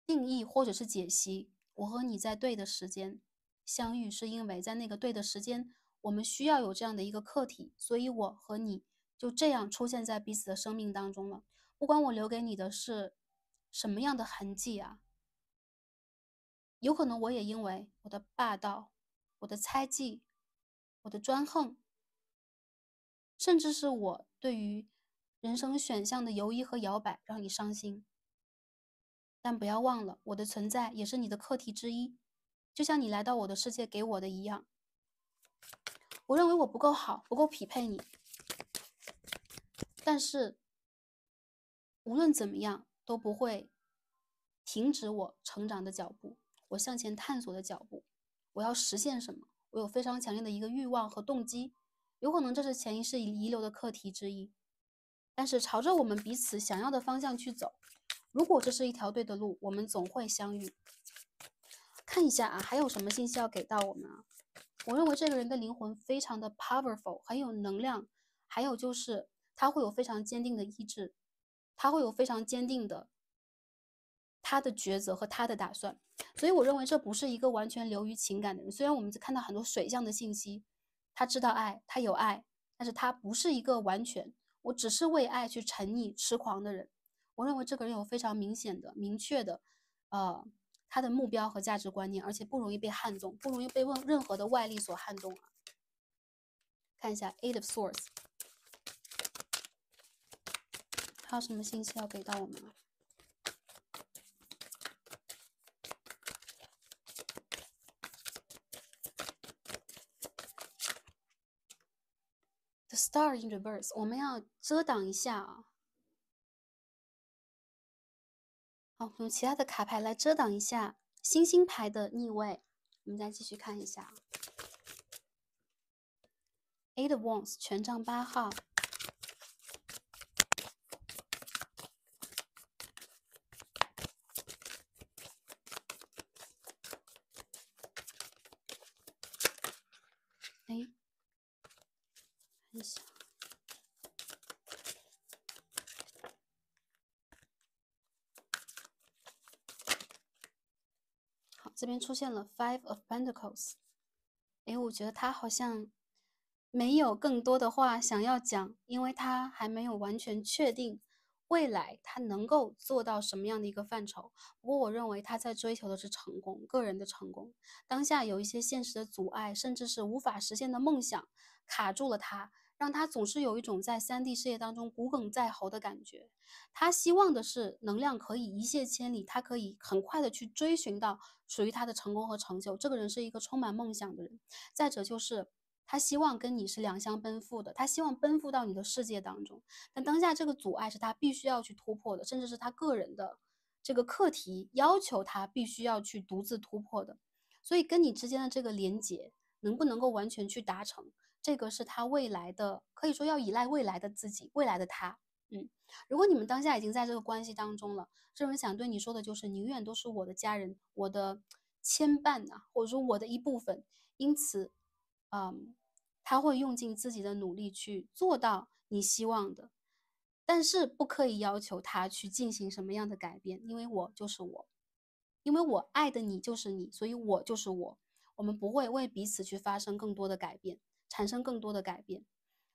定义或者是解析。我和你在对的时间相遇，是因为在那个对的时间，我们需要有这样的一个课题，所以我和你就这样出现在彼此的生命当中了。不管我留给你的是什么样的痕迹啊。有可能我也因为我的霸道、我的猜忌、我的专横，甚至是我对于人生选项的犹疑和摇摆，让你伤心。但不要忘了，我的存在也是你的课题之一，就像你来到我的世界给我的一样。我认为我不够好，不够匹配你，但是无论怎么样都不会停止我成长的脚步。我向前探索的脚步，我要实现什么？我有非常强烈的一个欲望和动机，有可能这是潜意识遗留的课题之一。但是朝着我们彼此想要的方向去走，如果这是一条对的路，我们总会相遇。看一下啊，还有什么信息要给到我们啊？我认为这个人的灵魂非常的 powerful，很有能量。还有就是他会有非常坚定的意志，他会有非常坚定的。他的抉择和他的打算，所以我认为这不是一个完全流于情感的人。虽然我们看到很多水象的信息，他知道爱，他有爱，但是他不是一个完全，我只是为爱去沉溺痴狂的人。我认为这个人有非常明显的、明确的，呃，他的目标和价值观念，而且不容易被撼动，不容易被问任何的外力所撼动啊。看一下 A of Swords，还有什么信息要给到我们吗？s t a r in reverse，我们要遮挡一下啊。好，用其他的卡牌来遮挡一下星星牌的逆位，我们再继续看一下。Eight of Wands，权杖八号。这边出现了 Five of Pentacles，哎，我觉得他好像没有更多的话想要讲，因为他还没有完全确定未来他能够做到什么样的一个范畴。不过我认为他在追求的是成功，个人的成功。当下有一些现实的阻碍，甚至是无法实现的梦想，卡住了他。让他总是有一种在三 D 世界当中骨梗在喉的感觉，他希望的是能量可以一泻千里，他可以很快的去追寻到属于他的成功和成就。这个人是一个充满梦想的人，再者就是他希望跟你是两相奔赴的，他希望奔赴到你的世界当中。但当下这个阻碍是他必须要去突破的，甚至是他个人的这个课题要求他必须要去独自突破的。所以跟你之间的这个连结能不能够完全去达成？这个是他未来的，可以说要依赖未来的自己，未来的他。嗯，如果你们当下已经在这个关系当中了，这人想对你说的就是，你永远都是我的家人，我的牵绊呐，或者说我的一部分。因此，嗯，他会用尽自己的努力去做到你希望的，但是不可以要求他去进行什么样的改变，因为我就是我，因为我爱的你就是你，所以我就是我。我们不会为彼此去发生更多的改变。产生更多的改变，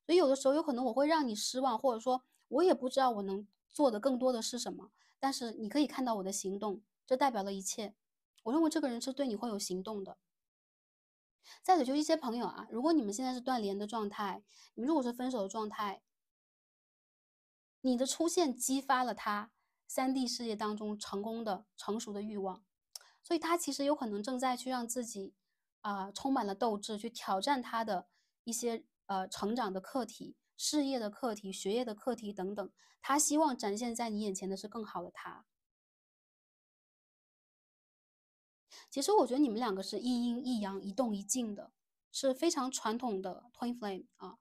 所以有的时候有可能我会让你失望，或者说我也不知道我能做的更多的是什么。但是你可以看到我的行动，这代表了一切。我认为这个人是对你会有行动的。再者，就一些朋友啊，如果你们现在是断联的状态，你们如果是分手的状态，你的出现激发了他三 D 世界当中成功的成熟的欲望，所以他其实有可能正在去让自己啊充满了斗志，去挑战他的。一些呃成长的课题、事业的课题、学业的课题等等，他希望展现在你眼前的是更好的他。其实我觉得你们两个是一阴一阳、一动一静的，是非常传统的 twin flame 啊，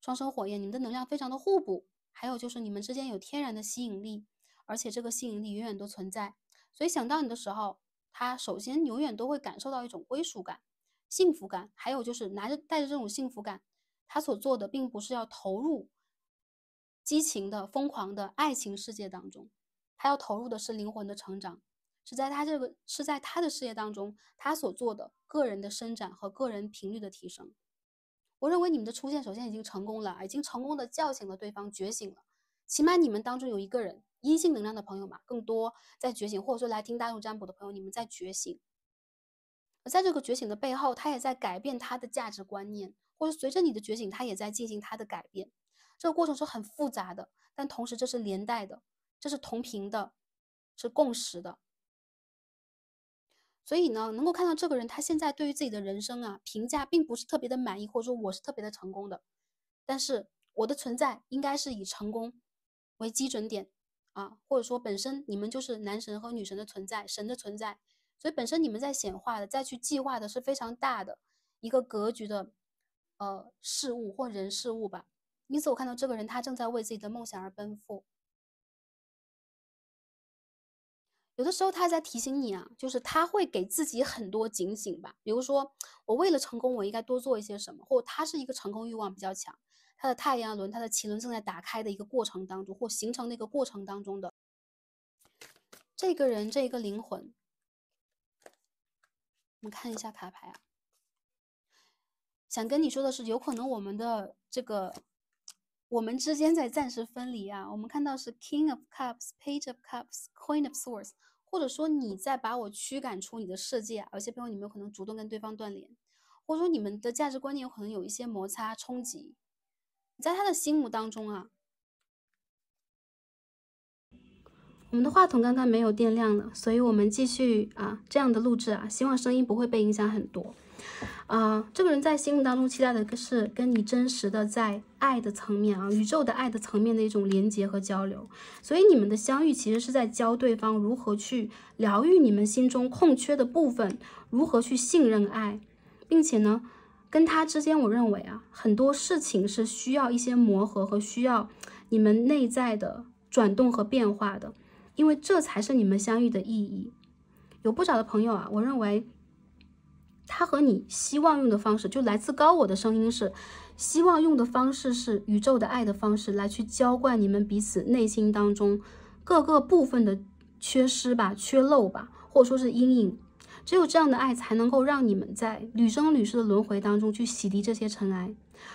双生火焰，你们的能量非常的互补。还有就是你们之间有天然的吸引力，而且这个吸引力永远都存在。所以想到你的时候，他首先永远都会感受到一种归属感。幸福感，还有就是拿着带着这种幸福感，他所做的并不是要投入激情的、疯狂的爱情世界当中，他要投入的是灵魂的成长，是在他这个是在他的事业当中，他所做的个人的伸展和个人频率的提升。我认为你们的出现首先已经成功了，已经成功的叫醒了对方，觉醒了。起码你们当中有一个人，阴性能量的朋友嘛，更多在觉醒，或者说来听大众占卜的朋友，你们在觉醒。而在这个觉醒的背后，他也在改变他的价值观念，或者随着你的觉醒，他也在进行他的改变。这个过程是很复杂的，但同时这是连带的，这是同频的，是共识的。所以呢，能够看到这个人，他现在对于自己的人生啊，评价并不是特别的满意，或者说我是特别的成功的。但是我的存在应该是以成功为基准点啊，或者说本身你们就是男神和女神的存在，神的存在。所以，本身你们在显化的、再去计划的是非常大的一个格局的，呃，事物或人事物吧。因此，我看到这个人他正在为自己的梦想而奔赴。有的时候，他在提醒你啊，就是他会给自己很多警醒吧。比如说，我为了成功，我应该多做一些什么，或他是一个成功欲望比较强。他的太阳轮、他的奇轮正在打开的一个过程当中，或形成的一个过程当中的这个人，这个灵魂。我们看一下卡牌啊，想跟你说的是，有可能我们的这个，我们之间在暂时分离啊。我们看到是 King of Cups, Page of Cups, Queen of Swords，或者说你在把我驱赶出你的世界，有些朋友你们有可能主动跟对方断联，或者说你们的价值观念有可能有一些摩擦冲击，在他的心目当中啊。我们的话筒刚刚没有电量了，所以我们继续啊这样的录制啊，希望声音不会被影响很多。啊，这个人在心目当中期待的是跟你真实的在爱的层面啊，宇宙的爱的层面的一种连接和交流。所以你们的相遇其实是在教对方如何去疗愈你们心中空缺的部分，如何去信任爱，并且呢，跟他之间，我认为啊，很多事情是需要一些磨合和需要你们内在的转动和变化的。因为这才是你们相遇的意义。有不少的朋友啊，我认为，他和你希望用的方式，就来自高我的声音是，希望用的方式是宇宙的爱的方式来去浇灌你们彼此内心当中各个部分的缺失吧、缺漏吧，或者说是阴影。只有这样的爱才能够让你们在屡生屡世的轮回当中去洗涤这些尘埃。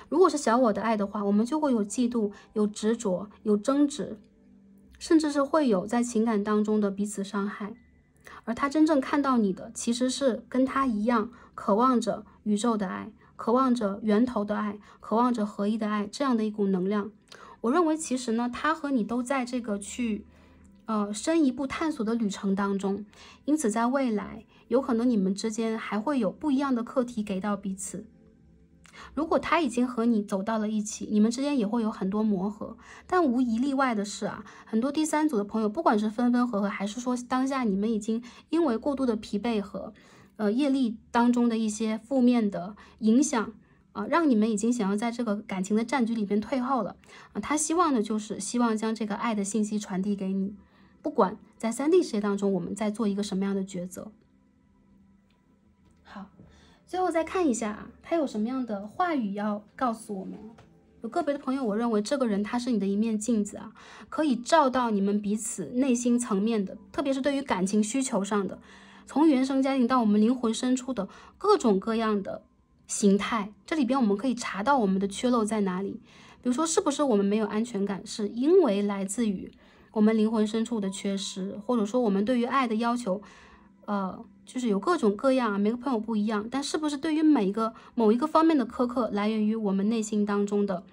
如果是小我的爱的话，我们就会有嫉妒、有执着、有争执。甚至是会有在情感当中的彼此伤害，而他真正看到你的，其实是跟他一样，渴望着宇宙的爱，渴望着源头的爱，渴望着合一的爱，这样的一股能量。我认为，其实呢，他和你都在这个去，呃，深一步探索的旅程当中，因此，在未来，有可能你们之间还会有不一样的课题给到彼此。如果他已经和你走到了一起，你们之间也会有很多磨合，但无一例外的是啊，很多第三组的朋友，不管是分分合合，还是说当下你们已经因为过度的疲惫和，呃业力当中的一些负面的影响啊，让你们已经想要在这个感情的战局里边退后了啊，他希望的就是希望将这个爱的信息传递给你，不管在三 D 世界当中，我们在做一个什么样的抉择。最后再看一下啊，他有什么样的话语要告诉我们？有个别的朋友，我认为这个人他是你的一面镜子啊，可以照到你们彼此内心层面的，特别是对于感情需求上的，从原生家庭到我们灵魂深处的各种各样的形态，这里边我们可以查到我们的缺漏在哪里。比如说，是不是我们没有安全感，是因为来自于我们灵魂深处的缺失，或者说我们对于爱的要求。呃，就是有各种各样啊，每个朋友不一样，但是不是对于每一个某一个方面的苛刻，来源于我们内心当中的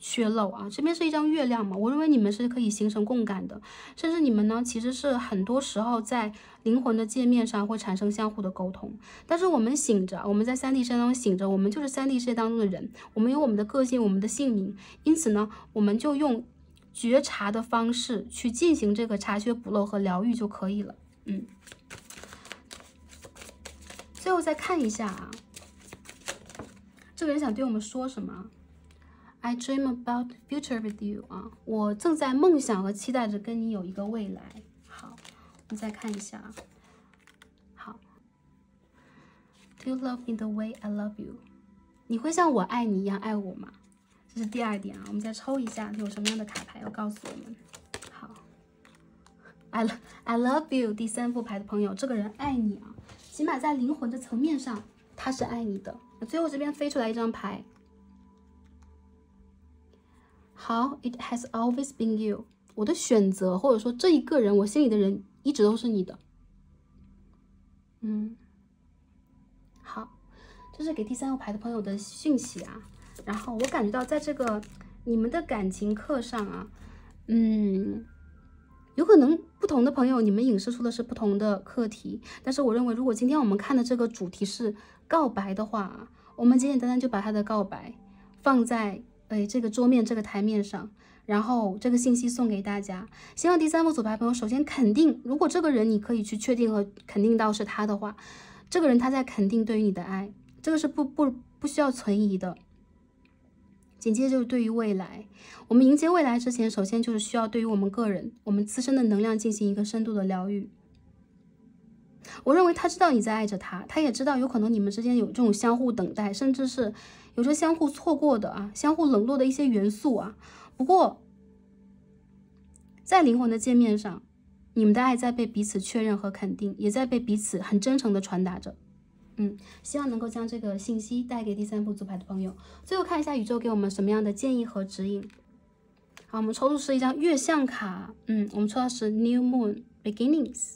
缺漏啊。这边是一张月亮嘛，我认为你们是可以形成共感的，甚至你们呢，其实是很多时候在灵魂的界面上会产生相互的沟通。但是我们醒着，我们在三 D 世界当中醒着，我们就是三 D 世界当中的人，我们有我们的个性，我们的姓名，因此呢，我们就用觉察的方式去进行这个查缺补漏和疗愈就可以了，嗯。最后再看一下啊，这个人想对我们说什么 i dream about future with you 啊，我正在梦想和期待着跟你有一个未来。好，我们再看一下啊，好，Do you love in the way I love you？你会像我爱你一样爱我吗？这是第二点啊，我们再抽一下，有什么样的卡牌要告诉我们？好，I I love you，第三副牌的朋友，这个人爱你啊。起码在灵魂的层面上，他是爱你的。最后这边飞出来一张牌，好，It has always been you。我的选择，或者说这一个人，我心里的人一直都是你的。嗯，好，这是给第三号牌的朋友的讯息啊。然后我感觉到，在这个你们的感情课上啊，嗯。有可能不同的朋友，你们影射出的是不同的课题。但是我认为，如果今天我们看的这个主题是告白的话，我们简简单单就把他的告白放在哎这个桌面这个台面上，然后这个信息送给大家。希望第三组牌朋友首先肯定，如果这个人你可以去确定和肯定到是他的话，这个人他在肯定对于你的爱，这个是不不不需要存疑的。紧接着，对于未来，我们迎接未来之前，首先就是需要对于我们个人，我们自身的能量进行一个深度的疗愈。我认为他知道你在爱着他，他也知道有可能你们之间有这种相互等待，甚至是有着相互错过的啊，相互冷落的一些元素啊。不过，在灵魂的界面上，你们的爱在被彼此确认和肯定，也在被彼此很真诚的传达着。嗯，希望能够将这个信息带给第三副组牌的朋友。最后看一下宇宙给我们什么样的建议和指引。好，我们抽出是一张月相卡，嗯，我们抽到是 New Moon Beginnings。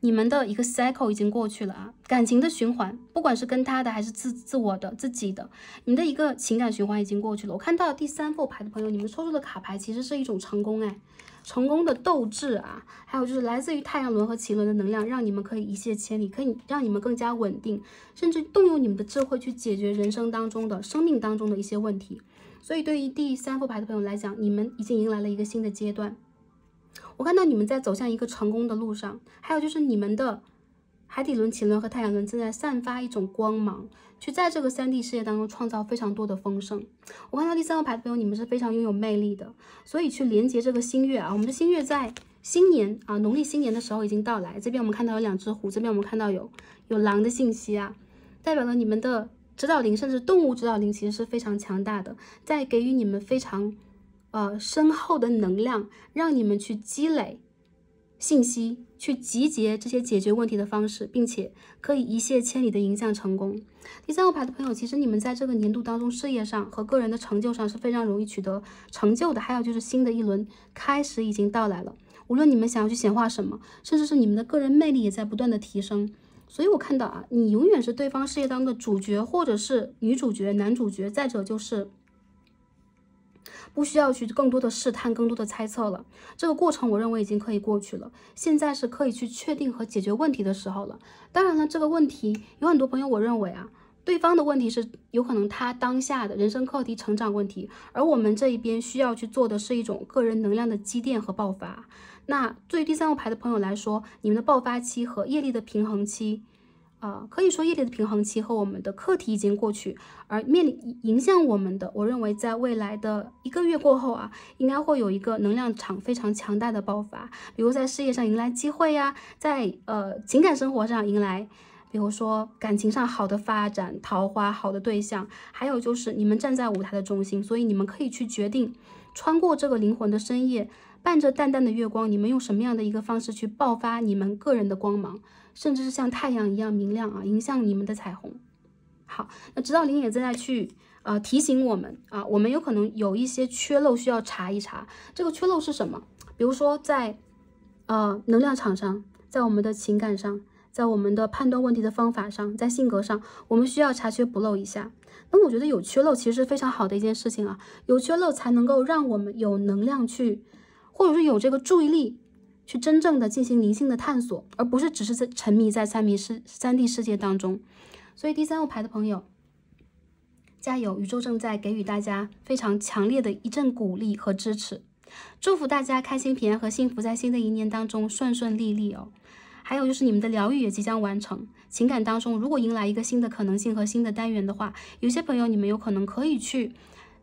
你们的一个 cycle 已经过去了啊，感情的循环，不管是跟他的还是自自我的自己的，你的一个情感循环已经过去了。我看到第三副牌的朋友，你们抽出的卡牌其实是一种成功哎。成功的斗志啊，还有就是来自于太阳轮和奇轮的能量，让你们可以一泻千里，可以让你们更加稳定，甚至动用你们的智慧去解决人生当中的、生命当中的一些问题。所以，对于第三副牌的朋友来讲，你们已经迎来了一个新的阶段。我看到你们在走向一个成功的路上，还有就是你们的海底轮、奇轮和太阳轮正在散发一种光芒。去在这个三 D 世界当中创造非常多的丰盛。我看到第三个牌的朋友，你们是非常拥有魅力的，所以去连接这个新月啊。我们的新月在新年啊，农历新年的时候已经到来。这边我们看到有两只虎，这边我们看到有有狼的信息啊，代表了你们的指导灵，甚至动物指导灵，其实是非常强大的，在给予你们非常呃深厚的能量，让你们去积累。信息去集结这些解决问题的方式，并且可以一泻千里的影响成功。第三个牌的朋友，其实你们在这个年度当中，事业上和个人的成就上是非常容易取得成就的。还有就是新的一轮开始已经到来了，无论你们想要去显化什么，甚至是你们的个人魅力也在不断的提升。所以我看到啊，你永远是对方事业当中的主角，或者是女主角、男主角。再者就是。不需要去更多的试探、更多的猜测了，这个过程我认为已经可以过去了。现在是可以去确定和解决问题的时候了。当然了，这个问题有很多朋友，我认为啊，对方的问题是有可能他当下的人生课题、成长问题，而我们这一边需要去做的是一种个人能量的积淀和爆发。那对于第三个牌的朋友来说，你们的爆发期和业力的平衡期。啊，可以说业力的平衡期和我们的课题已经过去，而面临影响我们的，我认为在未来的一个月过后啊，应该会有一个能量场非常强大的爆发，比如在事业上迎来机会呀，在呃情感生活上迎来，比如说感情上好的发展，桃花好的对象，还有就是你们站在舞台的中心，所以你们可以去决定，穿过这个灵魂的深夜。伴着淡淡的月光，你们用什么样的一个方式去爆发你们个人的光芒，甚至是像太阳一样明亮啊，迎向你们的彩虹。好，那直到零也正在去呃提醒我们啊，我们有可能有一些缺漏需要查一查。这个缺漏是什么？比如说在呃能量场上，在我们的情感上，在我们的判断问题的方法上，在性格上，我们需要查缺补漏一下。那我觉得有缺漏其实是非常好的一件事情啊，有缺漏才能够让我们有能量去。或者是有这个注意力去真正的进行灵性的探索，而不是只是在沉迷在三明世三 D 世界当中。所以第三副牌的朋友，加油！宇宙正在给予大家非常强烈的一阵鼓励和支持，祝福大家开心、平安和幸福，在新的一年当中顺顺利利哦。还有就是你们的疗愈也即将完成，情感当中如果迎来一个新的可能性和新的单元的话，有些朋友你们有可能可以去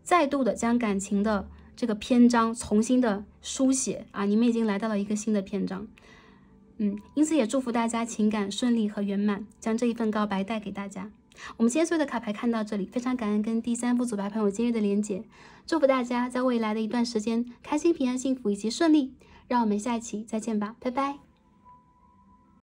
再度的将感情的这个篇章重新的。书写啊，你们已经来到了一个新的篇章，嗯，因此也祝福大家情感顺利和圆满，将这一份告白带给大家。我们今天所有的卡牌看到这里，非常感恩跟第三副组牌朋友今日的连接，祝福大家在未来的一段时间开心、平安、幸福以及顺利。让我们下期再见吧，拜拜。